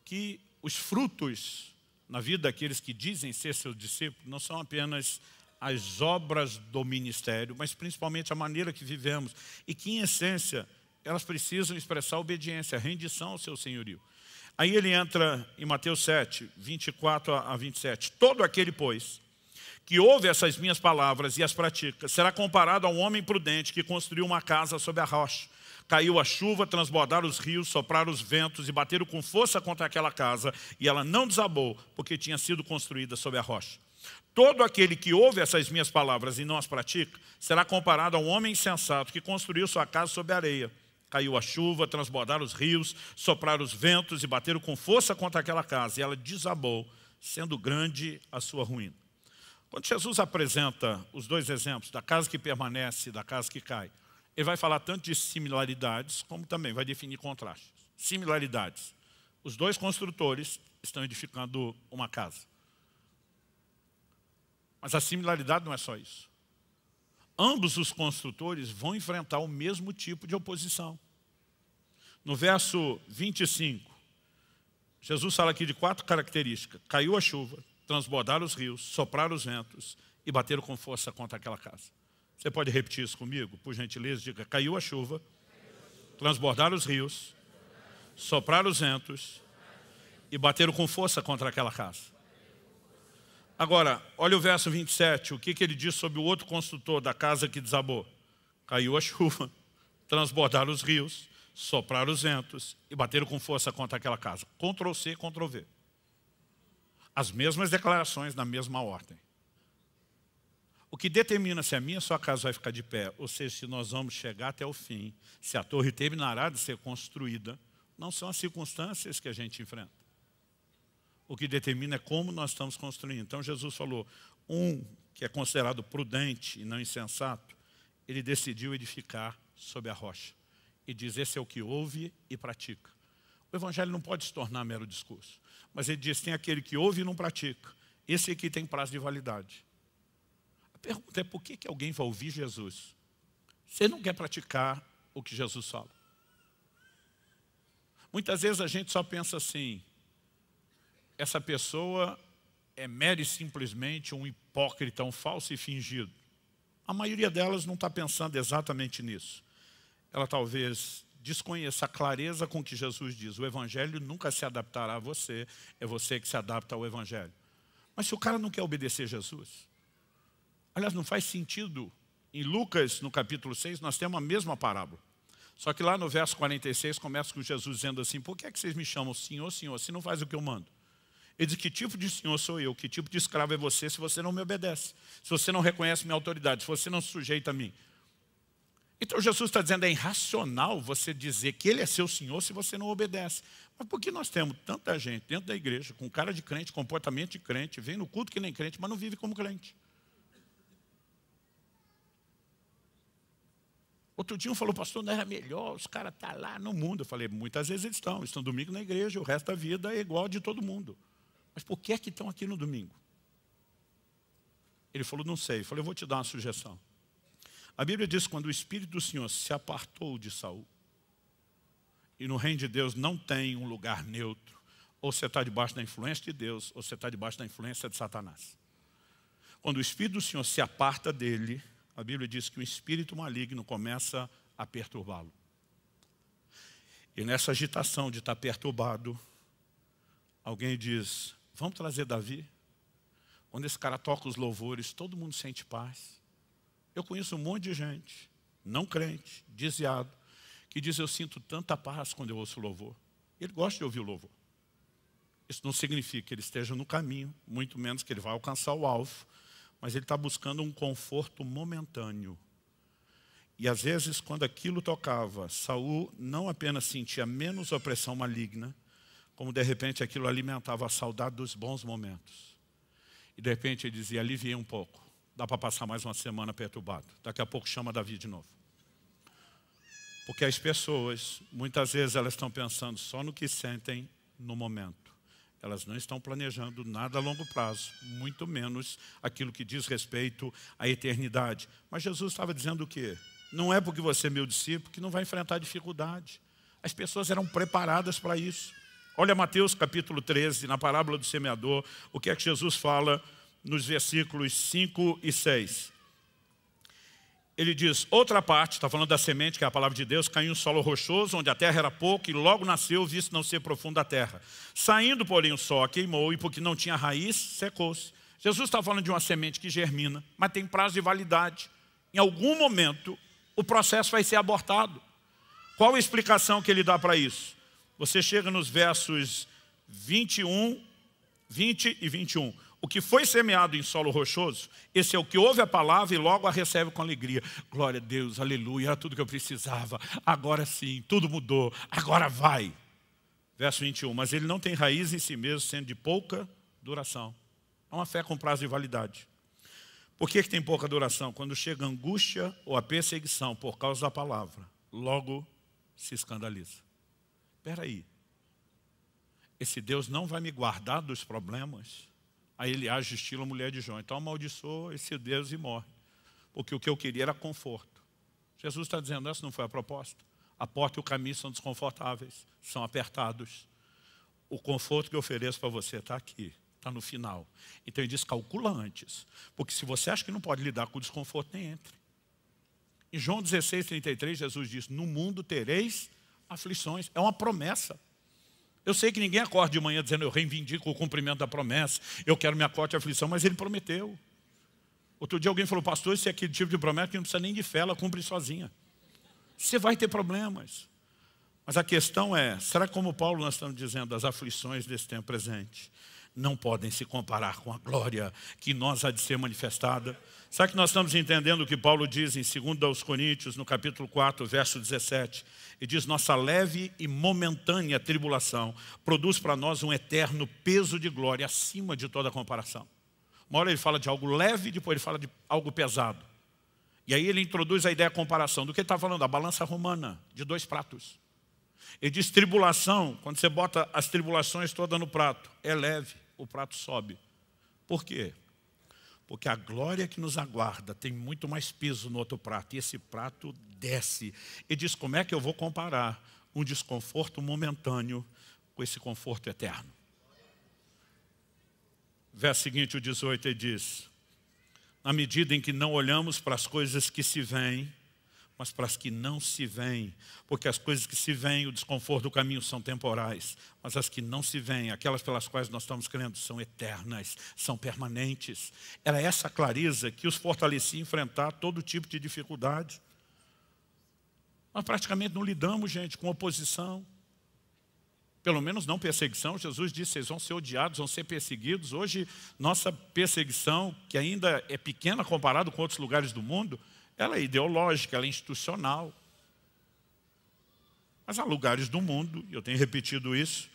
Que os frutos na vida daqueles que dizem ser seus discípulos não são apenas as obras do ministério, mas principalmente a maneira que vivemos e que, em essência, elas precisam expressar obediência, rendição ao seu senhorio. Aí ele entra em Mateus 7, 24 a 27. Todo aquele, pois, que ouve essas minhas palavras e as pratica, será comparado a um homem prudente que construiu uma casa sobre a rocha. Caiu a chuva, transbordaram os rios, sopraram os ventos e bateram com força contra aquela casa, e ela não desabou, porque tinha sido construída sobre a rocha. Todo aquele que ouve essas minhas palavras e não as pratica, será comparado a um homem insensato que construiu sua casa sobre areia. Caiu a chuva, transbordaram os rios, sopraram os ventos e bateram com força contra aquela casa. E ela desabou, sendo grande a sua ruína. Quando Jesus apresenta os dois exemplos, da casa que permanece e da casa que cai, ele vai falar tanto de similaridades, como também vai definir contrastes. Similaridades. Os dois construtores estão edificando uma casa. Mas a similaridade não é só isso. Ambos os construtores vão enfrentar o mesmo tipo de oposição no verso 25, Jesus fala aqui de quatro características. Caiu a chuva, transbordaram os rios, sopraram os ventos e bateram com força contra aquela casa. Você pode repetir isso comigo? Por gentileza, diga, caiu a chuva, transbordaram os rios, sopraram os ventos e bateram com força contra aquela casa. Agora, olha o verso 27, o que, que ele diz sobre o outro construtor da casa que desabou? Caiu a chuva, transbordaram os rios, soprar os ventos e bateram com força contra aquela casa. Ctrl C, Ctrl V. As mesmas declarações na mesma ordem. O que determina se a minha sua casa vai ficar de pé, ou seja, se nós vamos chegar até o fim, se a torre terminará de ser construída, não são as circunstâncias que a gente enfrenta. O que determina é como nós estamos construindo. Então Jesus falou, um que é considerado prudente e não insensato, ele decidiu edificar sobre a rocha e diz, esse é o que ouve e pratica. O evangelho não pode se tornar mero discurso. Mas ele diz, tem aquele que ouve e não pratica. Esse aqui tem prazo de validade. A pergunta é, por que, que alguém vai ouvir Jesus? Você não quer praticar o que Jesus fala. Muitas vezes a gente só pensa assim, essa pessoa é mero e simplesmente um hipócrita, um falso e fingido. A maioria delas não está pensando exatamente nisso ela talvez desconheça a clareza com que Jesus diz, o Evangelho nunca se adaptará a você, é você que se adapta ao Evangelho. Mas se o cara não quer obedecer Jesus, aliás, não faz sentido. Em Lucas, no capítulo 6, nós temos a mesma parábola. Só que lá no verso 46 começa com Jesus dizendo assim, por que, é que vocês me chamam Senhor, Senhor, se não faz o que eu mando? Ele diz, que tipo de senhor sou eu? Que tipo de escravo é você se você não me obedece? Se você não reconhece minha autoridade? Se você não se sujeita a mim? Então Jesus está dizendo, é irracional você dizer que Ele é seu Senhor se você não obedece. Mas por que nós temos tanta gente dentro da igreja, com cara de crente, comportamento de crente, vem no culto que nem crente, mas não vive como crente? Outro dia um falou, pastor, não era melhor, os caras estão tá lá no mundo. Eu falei, muitas vezes eles estão, estão domingo na igreja, o resto da vida é igual de todo mundo. Mas por que é que estão aqui no domingo? Ele falou, não sei. Eu falei, eu vou te dar uma sugestão. A Bíblia diz que quando o Espírito do Senhor se apartou de Saul, e no reino de Deus não tem um lugar neutro, ou você está debaixo da influência de Deus, ou você está debaixo da influência de Satanás. Quando o Espírito do Senhor se aparta dele, a Bíblia diz que o espírito maligno começa a perturbá-lo. E nessa agitação de estar tá perturbado, alguém diz, vamos trazer Davi? Quando esse cara toca os louvores, todo mundo sente paz. Eu conheço um monte de gente, não crente, diziado, que diz, eu sinto tanta paz quando eu ouço louvor. Ele gosta de ouvir o louvor. Isso não significa que ele esteja no caminho, muito menos que ele vai alcançar o alvo, mas ele está buscando um conforto momentâneo. E às vezes, quando aquilo tocava, Saul não apenas sentia menos opressão maligna, como de repente aquilo alimentava a saudade dos bons momentos. E de repente ele dizia, aliviei um pouco dá para passar mais uma semana perturbado. Daqui a pouco chama Davi de novo. Porque as pessoas, muitas vezes elas estão pensando só no que sentem no momento. Elas não estão planejando nada a longo prazo, muito menos aquilo que diz respeito à eternidade. Mas Jesus estava dizendo o quê? Não é porque você é meu discípulo que não vai enfrentar dificuldade. As pessoas eram preparadas para isso. Olha Mateus capítulo 13, na parábola do semeador, o que é que Jesus fala nos versículos 5 e 6. Ele diz, outra parte, está falando da semente, que é a palavra de Deus, caiu em um solo rochoso, onde a terra era pouca, e logo nasceu, visto não ser profunda a terra. Saindo, porém, o sol queimou, e porque não tinha raiz, secou-se. Jesus está falando de uma semente que germina, mas tem prazo de validade. Em algum momento, o processo vai ser abortado. Qual a explicação que ele dá para isso? Você chega nos versos 21, 20 e 21. O que foi semeado em solo rochoso, esse é o que ouve a palavra e logo a recebe com alegria. Glória a Deus, aleluia, era tudo que eu precisava. Agora sim, tudo mudou, agora vai. Verso 21, mas ele não tem raiz em si mesmo, sendo de pouca duração. É uma fé com prazo de validade. Por que, que tem pouca duração? Quando chega a angústia ou a perseguição por causa da palavra, logo se escandaliza. Espera aí, esse Deus não vai me guardar dos problemas? Aí ele age estilo a mulher de João. Então amaldiçoa esse Deus e morre. Porque o que eu queria era conforto. Jesus está dizendo, essa não foi a proposta. A porta e o caminho são desconfortáveis, são apertados. O conforto que eu ofereço para você está aqui, está no final. Então ele diz, calcula antes. Porque se você acha que não pode lidar com o desconforto, nem entre. Em João 16, 33, Jesus diz, no mundo tereis aflições. É uma promessa. Eu sei que ninguém acorda de manhã dizendo eu reivindico o cumprimento da promessa, eu quero minha corte e aflição, mas ele prometeu. Outro dia alguém falou, pastor, isso é aquele tipo de promessa que não precisa nem de fé, ela cumpre sozinha. Você vai ter problemas. Mas a questão é, será que como Paulo nós estamos dizendo, as aflições desse tempo presente não podem se comparar com a glória que nós há de ser manifestada Será que nós estamos entendendo o que Paulo diz em 2 Coríntios, no capítulo 4, verso 17? E diz, nossa leve e momentânea tribulação produz para nós um eterno peso de glória acima de toda comparação. Uma hora ele fala de algo leve, e depois ele fala de algo pesado. E aí ele introduz a ideia de comparação. Do que ele está falando? A balança romana, de dois pratos. Ele diz tribulação, quando você bota as tribulações todas no prato, é leve, o prato sobe. Por quê? Porque a glória que nos aguarda tem muito mais peso no outro prato. E esse prato desce. E diz, como é que eu vou comparar um desconforto momentâneo com esse conforto eterno? Verso seguinte, o 18, ele diz, na medida em que não olhamos para as coisas que se veem, mas para as que não se veem, porque as coisas que se veem, o desconforto do caminho são temporais, mas as que não se veem, aquelas pelas quais nós estamos crendo, são eternas, são permanentes. Era essa clareza que os fortalecia enfrentar todo tipo de dificuldade. Nós praticamente não lidamos, gente, com oposição, pelo menos não perseguição. Jesus disse, vocês vão ser odiados, vão ser perseguidos. Hoje, nossa perseguição, que ainda é pequena comparado com outros lugares do mundo, ela é ideológica, ela é institucional. Mas há lugares do mundo, e eu tenho repetido isso,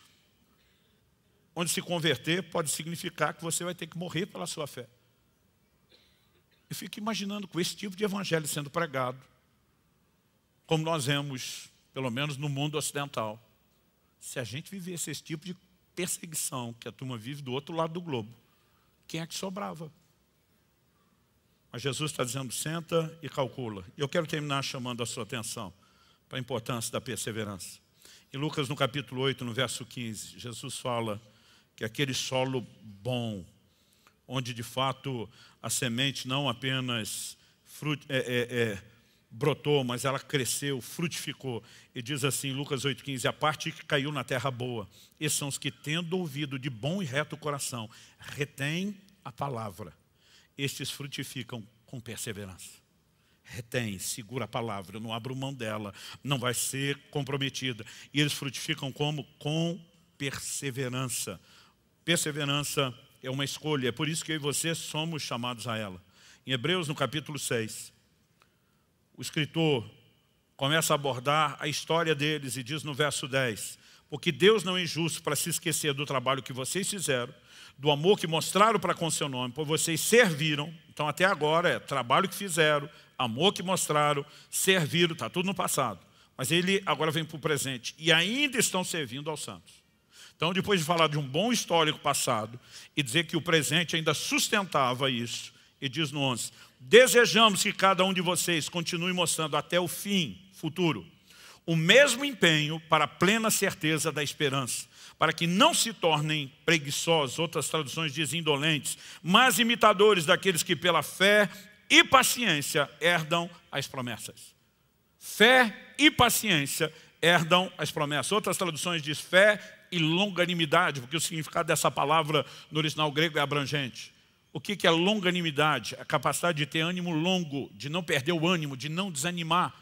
onde se converter pode significar que você vai ter que morrer pela sua fé. Eu fico imaginando com esse tipo de evangelho sendo pregado, como nós vemos, pelo menos no mundo ocidental, se a gente vivesse esse tipo de perseguição que a turma vive do outro lado do globo, quem é que sobrava? Mas Jesus está dizendo, senta e calcula. E eu quero terminar chamando a sua atenção para a importância da perseverança. Em Lucas, no capítulo 8, no verso 15, Jesus fala que aquele solo bom, onde de fato a semente não apenas frut, é, é, é, brotou, mas ela cresceu, frutificou. E diz assim, Lucas 15, a parte que caiu na terra boa, esses são os que, tendo ouvido de bom e reto coração, retém a palavra estes frutificam com perseverança. Retém, segura a palavra, não abro mão dela, não vai ser comprometida. E eles frutificam como? Com perseverança. Perseverança é uma escolha, é por isso que eu e você somos chamados a ela. Em Hebreus, no capítulo 6, o escritor começa a abordar a história deles e diz no verso 10, porque Deus não é injusto para se esquecer do trabalho que vocês fizeram, do amor que mostraram para com seu nome, pois vocês serviram, então até agora é trabalho que fizeram, amor que mostraram, serviram, está tudo no passado. Mas ele agora vem para o presente e ainda estão servindo aos santos. Então, depois de falar de um bom histórico passado e dizer que o presente ainda sustentava isso, e diz no 11, desejamos que cada um de vocês continue mostrando até o fim, futuro, o mesmo empenho para a plena certeza da esperança para que não se tornem preguiçosos, outras traduções dizem indolentes, mas imitadores daqueles que pela fé e paciência herdam as promessas. Fé e paciência herdam as promessas. Outras traduções diz fé e longanimidade, porque o significado dessa palavra no original grego é abrangente. O que é longanimidade? A capacidade de ter ânimo longo, de não perder o ânimo, de não desanimar.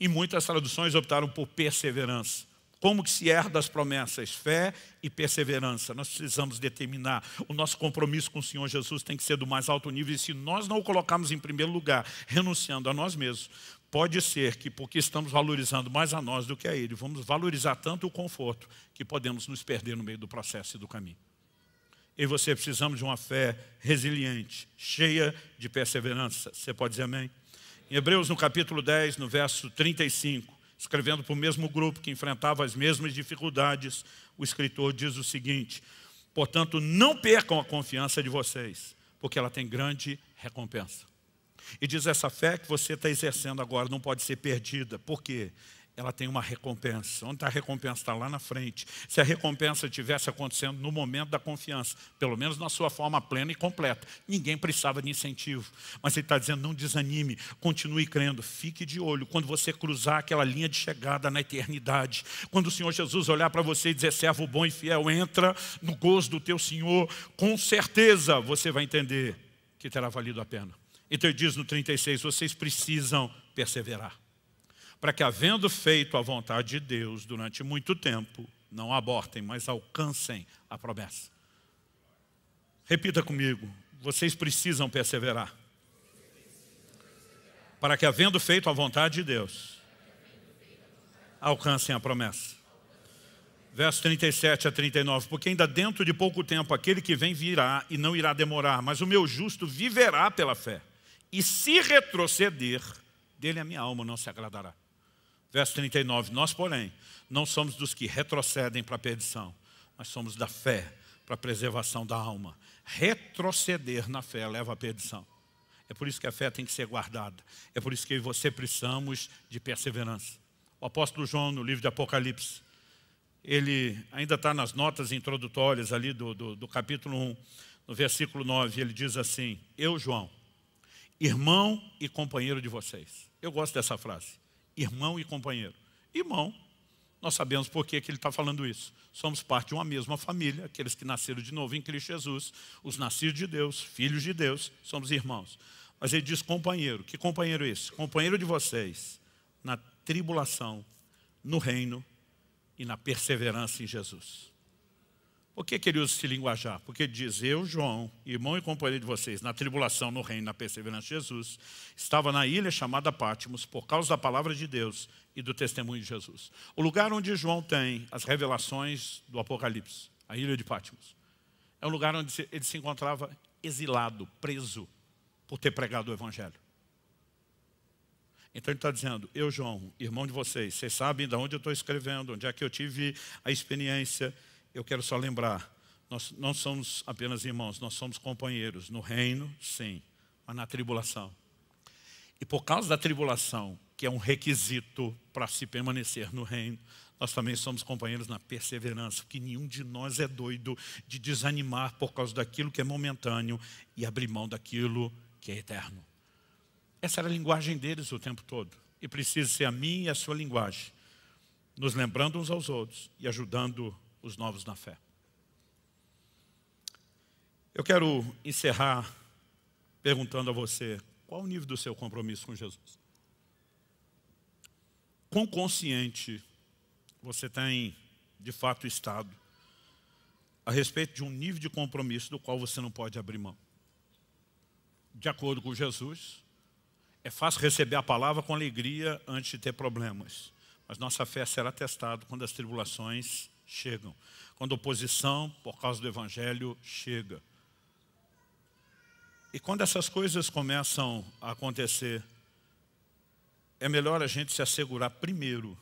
E muitas traduções optaram por perseverança. Como que se herda as promessas? Fé e perseverança. Nós precisamos determinar. O nosso compromisso com o Senhor Jesus tem que ser do mais alto nível. E se nós não o colocarmos em primeiro lugar, renunciando a nós mesmos, pode ser que porque estamos valorizando mais a nós do que a Ele, vamos valorizar tanto o conforto que podemos nos perder no meio do processo e do caminho. e você precisamos de uma fé resiliente, cheia de perseverança. Você pode dizer amém? Em Hebreus, no capítulo 10, no verso 35, escrevendo para o mesmo grupo que enfrentava as mesmas dificuldades, o escritor diz o seguinte: Portanto, não percam a confiança de vocês, porque ela tem grande recompensa. E diz essa fé que você está exercendo agora não pode ser perdida, Por quê? ela tem uma recompensa. Onde está a recompensa? Está lá na frente. Se a recompensa tivesse acontecendo no momento da confiança, pelo menos na sua forma plena e completa, ninguém precisava de incentivo. Mas ele está dizendo, não desanime, continue crendo, fique de olho. Quando você cruzar aquela linha de chegada na eternidade, quando o Senhor Jesus olhar para você e dizer, servo bom e fiel, entra no gozo do teu Senhor, com certeza você vai entender que terá valido a pena. Então ele diz no 36, vocês precisam perseverar para que, havendo feito a vontade de Deus durante muito tempo, não abortem, mas alcancem a promessa. Repita comigo, vocês precisam perseverar. Para que, havendo feito a vontade de Deus, alcancem a promessa. Verso 37 a 39, porque ainda dentro de pouco tempo aquele que vem virá e não irá demorar, mas o meu justo viverá pela fé. E se retroceder, dele a minha alma não se agradará. Verso 39, nós, porém, não somos dos que retrocedem para a perdição, mas somos da fé para a preservação da alma. Retroceder na fé leva à perdição. É por isso que a fé tem que ser guardada. É por isso que você precisamos de perseverança. O apóstolo João, no livro de Apocalipse, ele ainda está nas notas introdutórias ali do, do, do capítulo 1, no versículo 9, ele diz assim, eu, João, irmão e companheiro de vocês. Eu gosto dessa frase irmão e companheiro. Irmão, nós sabemos por que, que ele está falando isso. Somos parte de uma mesma família, aqueles que nasceram de novo em Cristo Jesus, os nascidos de Deus, filhos de Deus, somos irmãos. Mas ele diz companheiro. Que companheiro é esse? Companheiro de vocês na tribulação, no reino e na perseverança em Jesus. Por que, é que ele usa esse linguajar? Porque ele diz, eu, João, irmão e companheiro de vocês, na tribulação, no reino, na perseverança de Jesus, estava na ilha chamada Pátimos, por causa da palavra de Deus e do testemunho de Jesus. O lugar onde João tem as revelações do Apocalipse, a ilha de Pátimos, é um lugar onde ele se encontrava exilado, preso, por ter pregado o Evangelho. Então ele está dizendo, eu, João, irmão de vocês, vocês sabem de onde eu estou escrevendo, onde é que eu tive a experiência, eu quero só lembrar, nós não somos apenas irmãos, nós somos companheiros no reino, sim, mas na tribulação. E por causa da tribulação, que é um requisito para se permanecer no reino, nós também somos companheiros na perseverança, porque nenhum de nós é doido de desanimar por causa daquilo que é momentâneo e abrir mão daquilo que é eterno. Essa era a linguagem deles o tempo todo, e precisa ser a minha e a sua linguagem, nos lembrando uns aos outros e ajudando os novos na fé. Eu quero encerrar perguntando a você, qual o nível do seu compromisso com Jesus? Quão consciente você tem, de fato, estado a respeito de um nível de compromisso do qual você não pode abrir mão? De acordo com Jesus, é fácil receber a palavra com alegria antes de ter problemas, mas nossa fé será testada quando as tribulações chegam. Quando oposição, por causa do Evangelho, chega. E quando essas coisas começam a acontecer, é melhor a gente se assegurar primeiro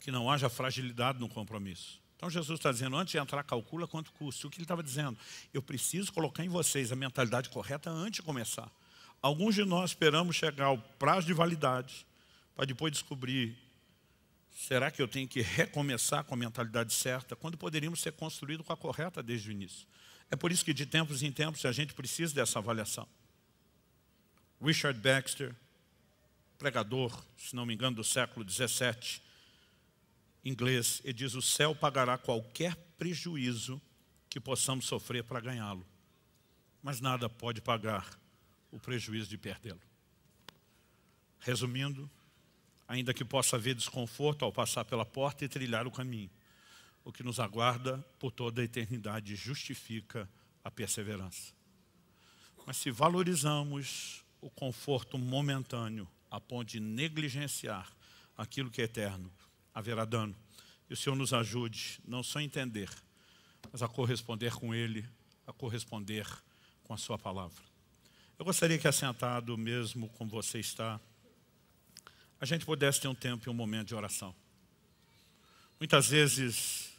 que não haja fragilidade no compromisso. Então Jesus está dizendo, antes de entrar, calcula quanto custa. O que ele estava dizendo? Eu preciso colocar em vocês a mentalidade correta antes de começar. Alguns de nós esperamos chegar ao prazo de validade para depois descobrir Será que eu tenho que recomeçar com a mentalidade certa quando poderíamos ser construídos com a correta desde o início? É por isso que de tempos em tempos a gente precisa dessa avaliação. Richard Baxter, pregador, se não me engano, do século XVII, inglês, e diz, o céu pagará qualquer prejuízo que possamos sofrer para ganhá-lo. Mas nada pode pagar o prejuízo de perdê-lo. Resumindo, ainda que possa haver desconforto ao passar pela porta e trilhar o caminho. O que nos aguarda por toda a eternidade justifica a perseverança. Mas se valorizamos o conforto momentâneo a ponto de negligenciar aquilo que é eterno, haverá dano. E o Senhor nos ajude não só a entender, mas a corresponder com Ele, a corresponder com a Sua palavra. Eu gostaria que assentado mesmo como você está, a gente pudesse ter um tempo e um momento de oração. Muitas vezes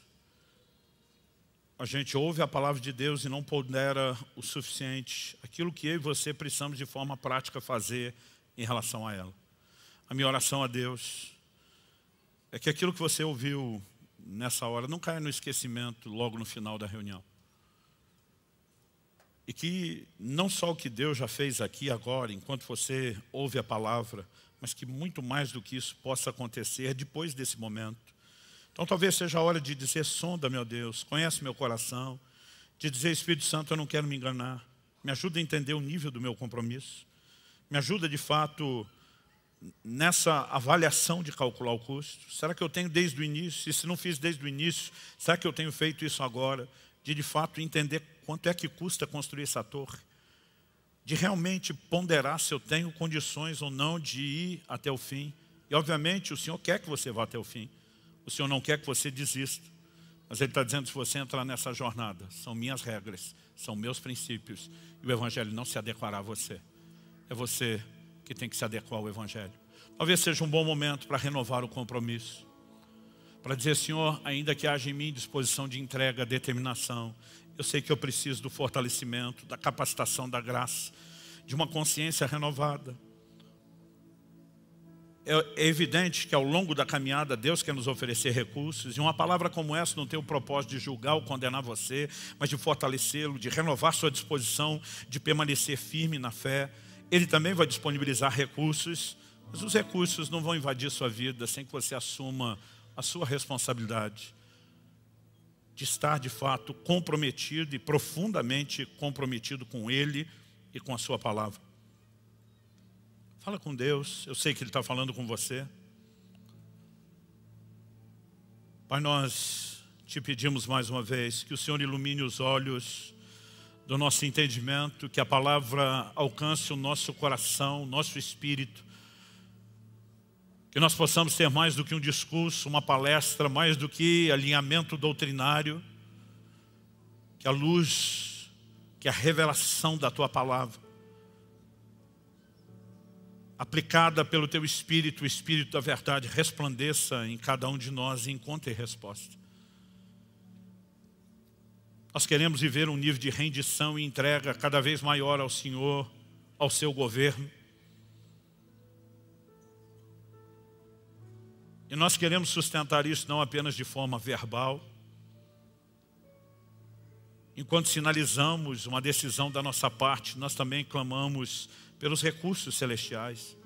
a gente ouve a palavra de Deus e não pondera o suficiente aquilo que eu e você precisamos de forma prática fazer em relação a ela. A minha oração a Deus é que aquilo que você ouviu nessa hora não caia no esquecimento logo no final da reunião. E que não só o que Deus já fez aqui agora, enquanto você ouve a palavra, mas que muito mais do que isso possa acontecer depois desse momento. Então talvez seja a hora de dizer, sonda, meu Deus, conhece meu coração, de dizer, Espírito Santo, eu não quero me enganar, me ajuda a entender o nível do meu compromisso, me ajuda de fato nessa avaliação de calcular o custo? Será que eu tenho desde o início? E se não fiz desde o início, será que eu tenho feito isso agora? De de fato entender quanto é que custa construir essa torre? de realmente ponderar se eu tenho condições ou não de ir até o fim. E obviamente o Senhor quer que você vá até o fim. O Senhor não quer que você desista. Mas Ele está dizendo, se você entrar nessa jornada, são minhas regras, são meus princípios. E o Evangelho não se adequará a você. É você que tem que se adequar ao Evangelho. Talvez seja um bom momento para renovar o compromisso. Para dizer, Senhor, ainda que haja em mim disposição de entrega, determinação, eu sei que eu preciso do fortalecimento, da capacitação da graça, de uma consciência renovada. É, é evidente que ao longo da caminhada Deus quer nos oferecer recursos e uma palavra como essa não tem o propósito de julgar ou condenar você, mas de fortalecê-lo, de renovar sua disposição, de permanecer firme na fé. Ele também vai disponibilizar recursos, mas os recursos não vão invadir sua vida sem que você assuma a sua responsabilidade de estar de fato comprometido e profundamente comprometido com Ele e com a Sua palavra. Fala com Deus, eu sei que Ele está falando com você. Pai, nós te pedimos mais uma vez que o Senhor ilumine os olhos do nosso entendimento, que a palavra alcance o nosso coração, o nosso espírito, que nós possamos ter mais do que um discurso, uma palestra, mais do que alinhamento doutrinário, que a luz, que a revelação da Tua Palavra, aplicada pelo Teu Espírito, o Espírito da Verdade, resplandeça em cada um de nós e encontre resposta. Nós queremos viver um nível de rendição e entrega cada vez maior ao Senhor, ao Seu governo, E nós queremos sustentar isso não apenas de forma verbal, enquanto sinalizamos uma decisão da nossa parte, nós também clamamos pelos recursos celestiais.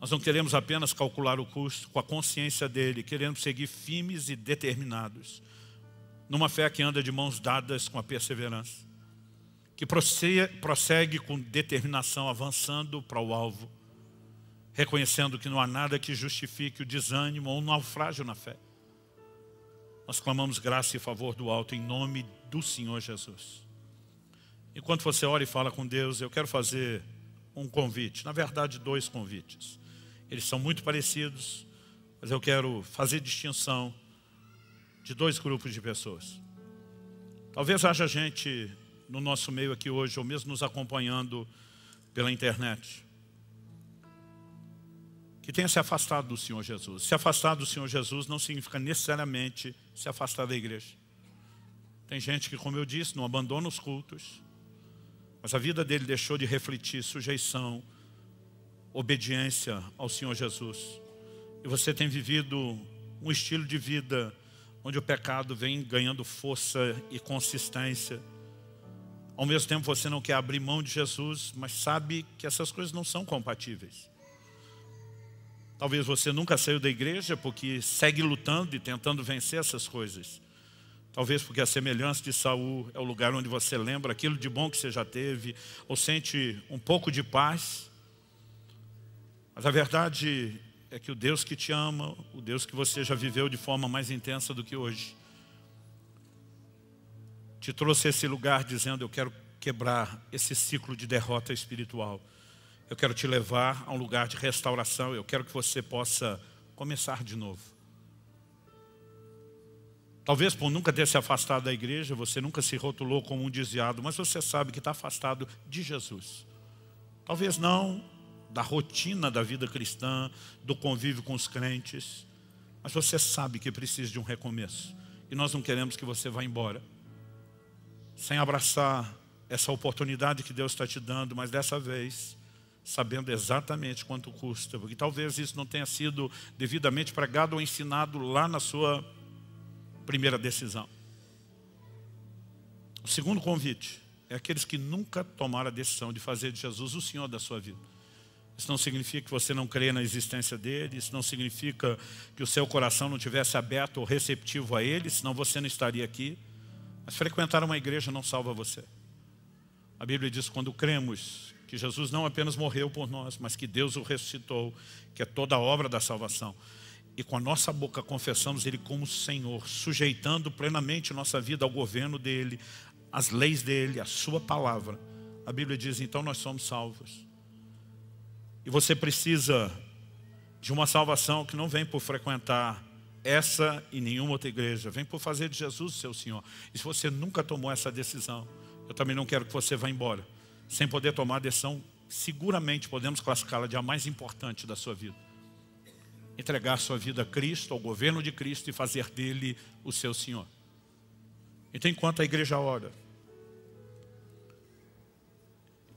Nós não queremos apenas calcular o custo com a consciência dele, queremos seguir firmes e determinados, numa fé que anda de mãos dadas com a perseverança, que prossegue com determinação, avançando para o alvo reconhecendo que não há nada que justifique o desânimo ou o naufrágio na fé. Nós clamamos graça e favor do alto em nome do Senhor Jesus. Enquanto você ora e fala com Deus, eu quero fazer um convite, na verdade, dois convites. Eles são muito parecidos, mas eu quero fazer distinção de dois grupos de pessoas. Talvez haja gente no nosso meio aqui hoje, ou mesmo nos acompanhando pela internet, que tenha se afastado do Senhor Jesus. Se afastar do Senhor Jesus não significa necessariamente se afastar da igreja. Tem gente que, como eu disse, não abandona os cultos, mas a vida dele deixou de refletir sujeição, obediência ao Senhor Jesus. E você tem vivido um estilo de vida onde o pecado vem ganhando força e consistência. Ao mesmo tempo você não quer abrir mão de Jesus, mas sabe que essas coisas não são compatíveis. Talvez você nunca saiu da igreja porque segue lutando e tentando vencer essas coisas. Talvez porque a semelhança de Saul é o lugar onde você lembra aquilo de bom que você já teve, ou sente um pouco de paz. Mas a verdade é que o Deus que te ama, o Deus que você já viveu de forma mais intensa do que hoje, te trouxe a esse lugar dizendo, eu quero quebrar esse ciclo de derrota espiritual eu quero te levar a um lugar de restauração, eu quero que você possa começar de novo. Talvez por nunca ter se afastado da igreja, você nunca se rotulou como um desviado, mas você sabe que está afastado de Jesus. Talvez não da rotina da vida cristã, do convívio com os crentes, mas você sabe que precisa de um recomeço. E nós não queremos que você vá embora sem abraçar essa oportunidade que Deus está te dando, mas dessa vez sabendo exatamente quanto custa, porque talvez isso não tenha sido devidamente pregado ou ensinado lá na sua primeira decisão. O segundo convite é aqueles que nunca tomaram a decisão de fazer de Jesus o Senhor da sua vida. Isso não significa que você não crê na existência dele, isso não significa que o seu coração não tivesse aberto ou receptivo a ele, senão você não estaria aqui. Mas frequentar uma igreja não salva você. A Bíblia diz, quando cremos que Jesus não apenas morreu por nós, mas que Deus o ressuscitou, que é toda a obra da salvação. E com a nossa boca confessamos Ele como Senhor, sujeitando plenamente nossa vida ao governo dEle, às leis dEle, à sua palavra. A Bíblia diz, então nós somos salvos. E você precisa de uma salvação que não vem por frequentar essa e nenhuma outra igreja. Vem por fazer de Jesus seu Senhor. E se você nunca tomou essa decisão, eu também não quero que você vá embora sem poder tomar a decisão, seguramente podemos classificá-la de a mais importante da sua vida. Entregar sua vida a Cristo, ao governo de Cristo e fazer dele o seu Senhor. Então, enquanto a igreja ora,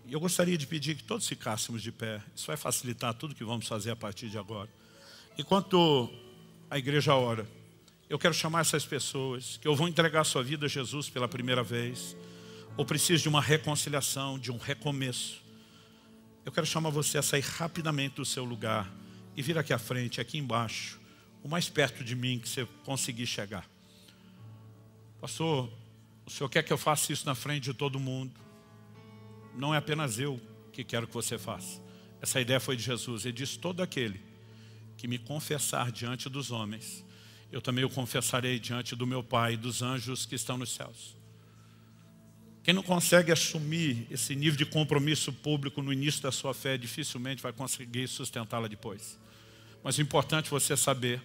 eu gostaria de pedir que todos ficássemos de pé. Isso vai facilitar tudo que vamos fazer a partir de agora. Enquanto a igreja ora, eu quero chamar essas pessoas que eu vou entregar sua vida a Jesus pela primeira vez ou precisa de uma reconciliação, de um recomeço, eu quero chamar você a sair rapidamente do seu lugar e vir aqui à frente, aqui embaixo, o mais perto de mim que você conseguir chegar. Pastor, o senhor quer que eu faça isso na frente de todo mundo? Não é apenas eu que quero que você faça. Essa ideia foi de Jesus. Ele disse: Todo aquele que me confessar diante dos homens, eu também o confessarei diante do meu Pai e dos anjos que estão nos céus. Quem não consegue assumir esse nível de compromisso público no início da sua fé, dificilmente vai conseguir sustentá-la depois. Mas o importante é você saber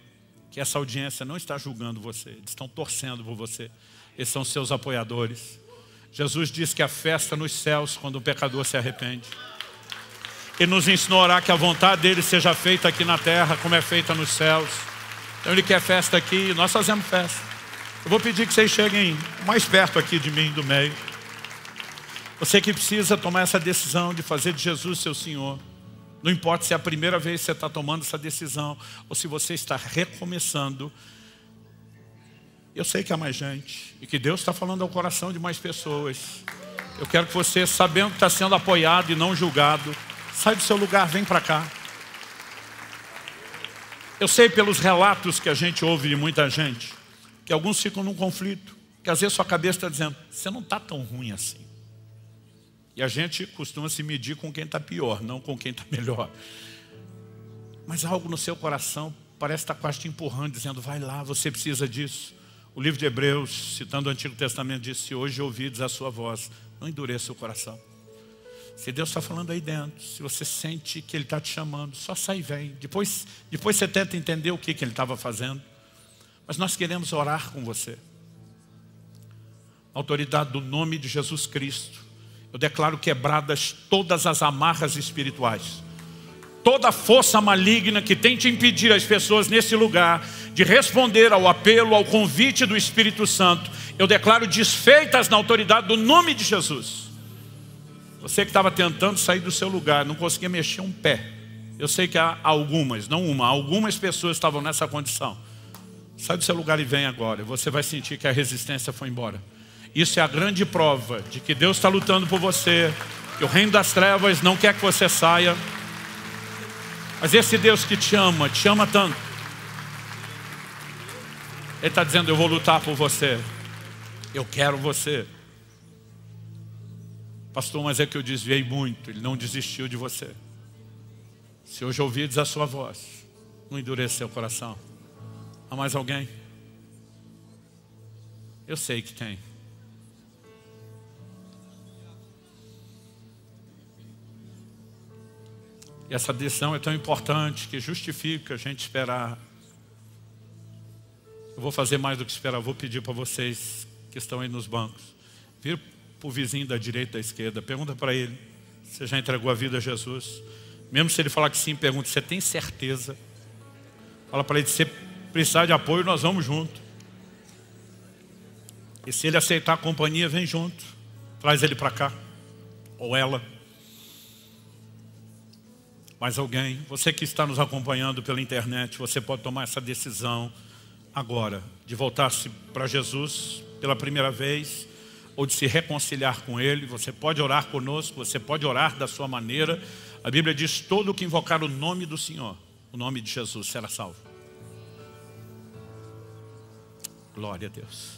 que essa audiência não está julgando você, eles estão torcendo por você, eles são seus apoiadores. Jesus diz que a festa nos céus quando o pecador se arrepende. Ele nos ensinou a que a vontade dele seja feita aqui na terra, como é feita nos céus. Então ele quer festa aqui, nós fazemos festa. Eu vou pedir que vocês cheguem mais perto aqui de mim, do meio. Você que precisa tomar essa decisão de fazer de Jesus seu Senhor. Não importa se é a primeira vez que você está tomando essa decisão ou se você está recomeçando. Eu sei que há mais gente e que Deus está falando ao coração de mais pessoas. Eu quero que você, sabendo que está sendo apoiado e não julgado, sai do seu lugar, vem para cá. Eu sei pelos relatos que a gente ouve de muita gente, que alguns ficam num conflito, que às vezes sua cabeça está dizendo, você não está tão ruim assim. E a gente costuma se medir com quem está pior, não com quem está melhor. Mas algo no seu coração parece estar quase te empurrando, dizendo, vai lá, você precisa disso. O livro de Hebreus, citando o Antigo Testamento, diz, se hoje ouvides a sua voz, não endureça o coração. Se Deus está falando aí dentro, se você sente que Ele está te chamando, só sai e vem. Depois, depois você tenta entender o que, que Ele estava fazendo. Mas nós queremos orar com você. A autoridade do nome de Jesus Cristo eu declaro quebradas todas as amarras espirituais. Toda força maligna que tente impedir as pessoas nesse lugar de responder ao apelo, ao convite do Espírito Santo, eu declaro desfeitas na autoridade do nome de Jesus. Você que estava tentando sair do seu lugar, não conseguia mexer um pé. Eu sei que há algumas, não uma, algumas pessoas estavam nessa condição. Sai do seu lugar e vem agora. Você vai sentir que a resistência foi embora. Isso é a grande prova de que Deus está lutando por você, que o reino das trevas não quer que você saia. Mas esse Deus que te ama, te ama tanto. Ele está dizendo, eu vou lutar por você. Eu quero você. Pastor, mas é que eu desviei muito. Ele não desistiu de você. Se hoje ouvides a sua voz, não endureça seu coração. Há mais alguém? Eu sei que tem. E essa decisão é tão importante que justifica a gente esperar. Eu vou fazer mais do que esperar, vou pedir para vocês que estão aí nos bancos. Vira para o vizinho da direita da esquerda, pergunta para ele, você já entregou a vida a Jesus? Mesmo se ele falar que sim, pergunta, você tem certeza? Fala para ele, se precisar de apoio, nós vamos junto. E se ele aceitar a companhia, vem junto. Traz ele para cá. Ou ela. Mas alguém, você que está nos acompanhando pela internet, você pode tomar essa decisão agora, de voltar-se para Jesus pela primeira vez, ou de se reconciliar com Ele. Você pode orar conosco, você pode orar da sua maneira. A Bíblia diz, todo que invocar o nome do Senhor, o nome de Jesus será salvo. Glória a Deus.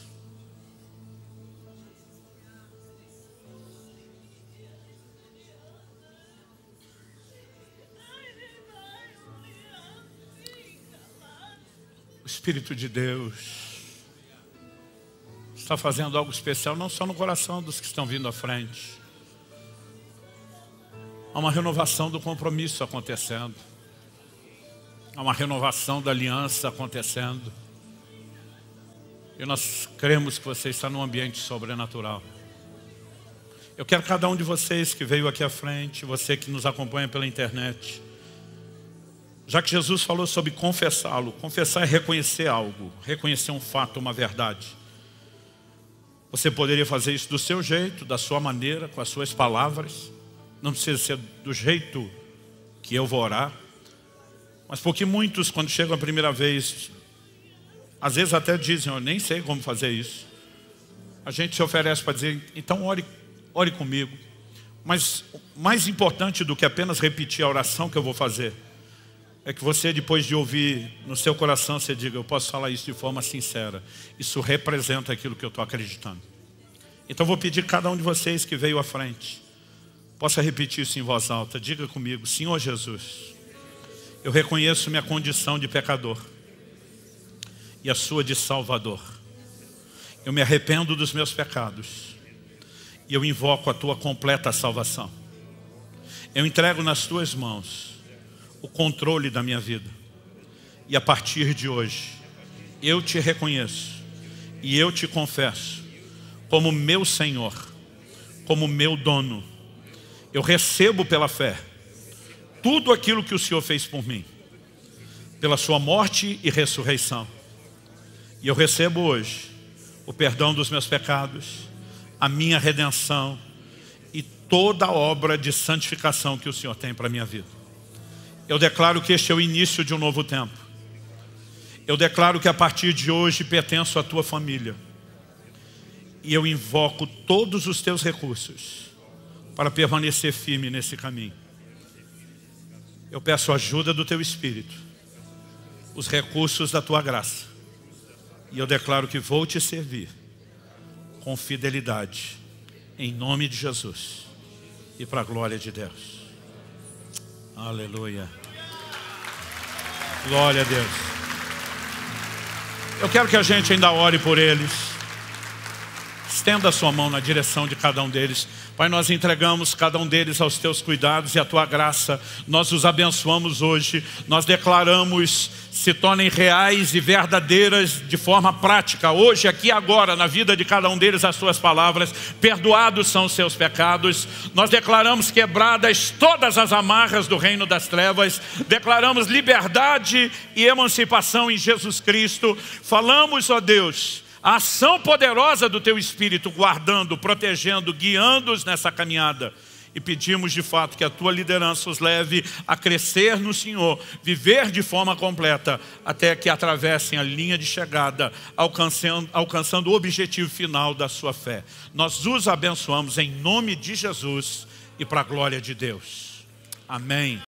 Espírito de Deus está fazendo algo especial, não só no coração dos que estão vindo à frente. Há uma renovação do compromisso acontecendo. Há uma renovação da aliança acontecendo. E nós cremos que você está num ambiente sobrenatural. Eu quero cada um de vocês que veio aqui à frente, você que nos acompanha pela internet, já que Jesus falou sobre confessá-lo, confessar é reconhecer algo, reconhecer um fato, uma verdade. Você poderia fazer isso do seu jeito, da sua maneira, com as suas palavras. Não precisa ser do jeito que eu vou orar. Mas porque muitos, quando chegam a primeira vez, às vezes até dizem, eu nem sei como fazer isso. A gente se oferece para dizer, então ore, ore comigo. Mas mais importante do que apenas repetir a oração que eu vou fazer é que você, depois de ouvir no seu coração, você diga: Eu posso falar isso de forma sincera. Isso representa aquilo que eu estou acreditando. Então vou pedir a cada um de vocês que veio à frente, possa repetir isso em voz alta. Diga comigo: Senhor Jesus, eu reconheço minha condição de pecador e a sua de salvador. Eu me arrependo dos meus pecados e eu invoco a tua completa salvação. Eu entrego nas tuas mãos o controle da minha vida. E a partir de hoje, eu te reconheço e eu te confesso como meu Senhor, como meu dono. Eu recebo pela fé tudo aquilo que o Senhor fez por mim, pela sua morte e ressurreição. E eu recebo hoje o perdão dos meus pecados, a minha redenção e toda a obra de santificação que o Senhor tem para a minha vida. Eu declaro que este é o início de um novo tempo. Eu declaro que a partir de hoje pertenço à tua família. E eu invoco todos os teus recursos para permanecer firme nesse caminho. Eu peço a ajuda do teu Espírito, os recursos da tua graça. E eu declaro que vou te servir com fidelidade, em nome de Jesus e para a glória de Deus. Aleluia. Glória a Deus. Eu quero que a gente ainda ore por eles. Estenda a sua mão na direção de cada um deles. Pai, nós entregamos cada um deles aos teus cuidados e à tua graça. Nós os abençoamos hoje. Nós declaramos se tornem reais e verdadeiras de forma prática, hoje, aqui e agora, na vida de cada um deles, as suas palavras. Perdoados são os seus pecados. Nós declaramos quebradas todas as amarras do reino das trevas. Declaramos liberdade e emancipação em Jesus Cristo. Falamos, ó Deus a ação poderosa do teu Espírito guardando, protegendo, guiando-os nessa caminhada. E pedimos de fato que a tua liderança os leve a crescer no Senhor, viver de forma completa, até que atravessem a linha de chegada, alcançando, alcançando o objetivo final da sua fé. Nós os abençoamos em nome de Jesus e para a glória de Deus. Amém.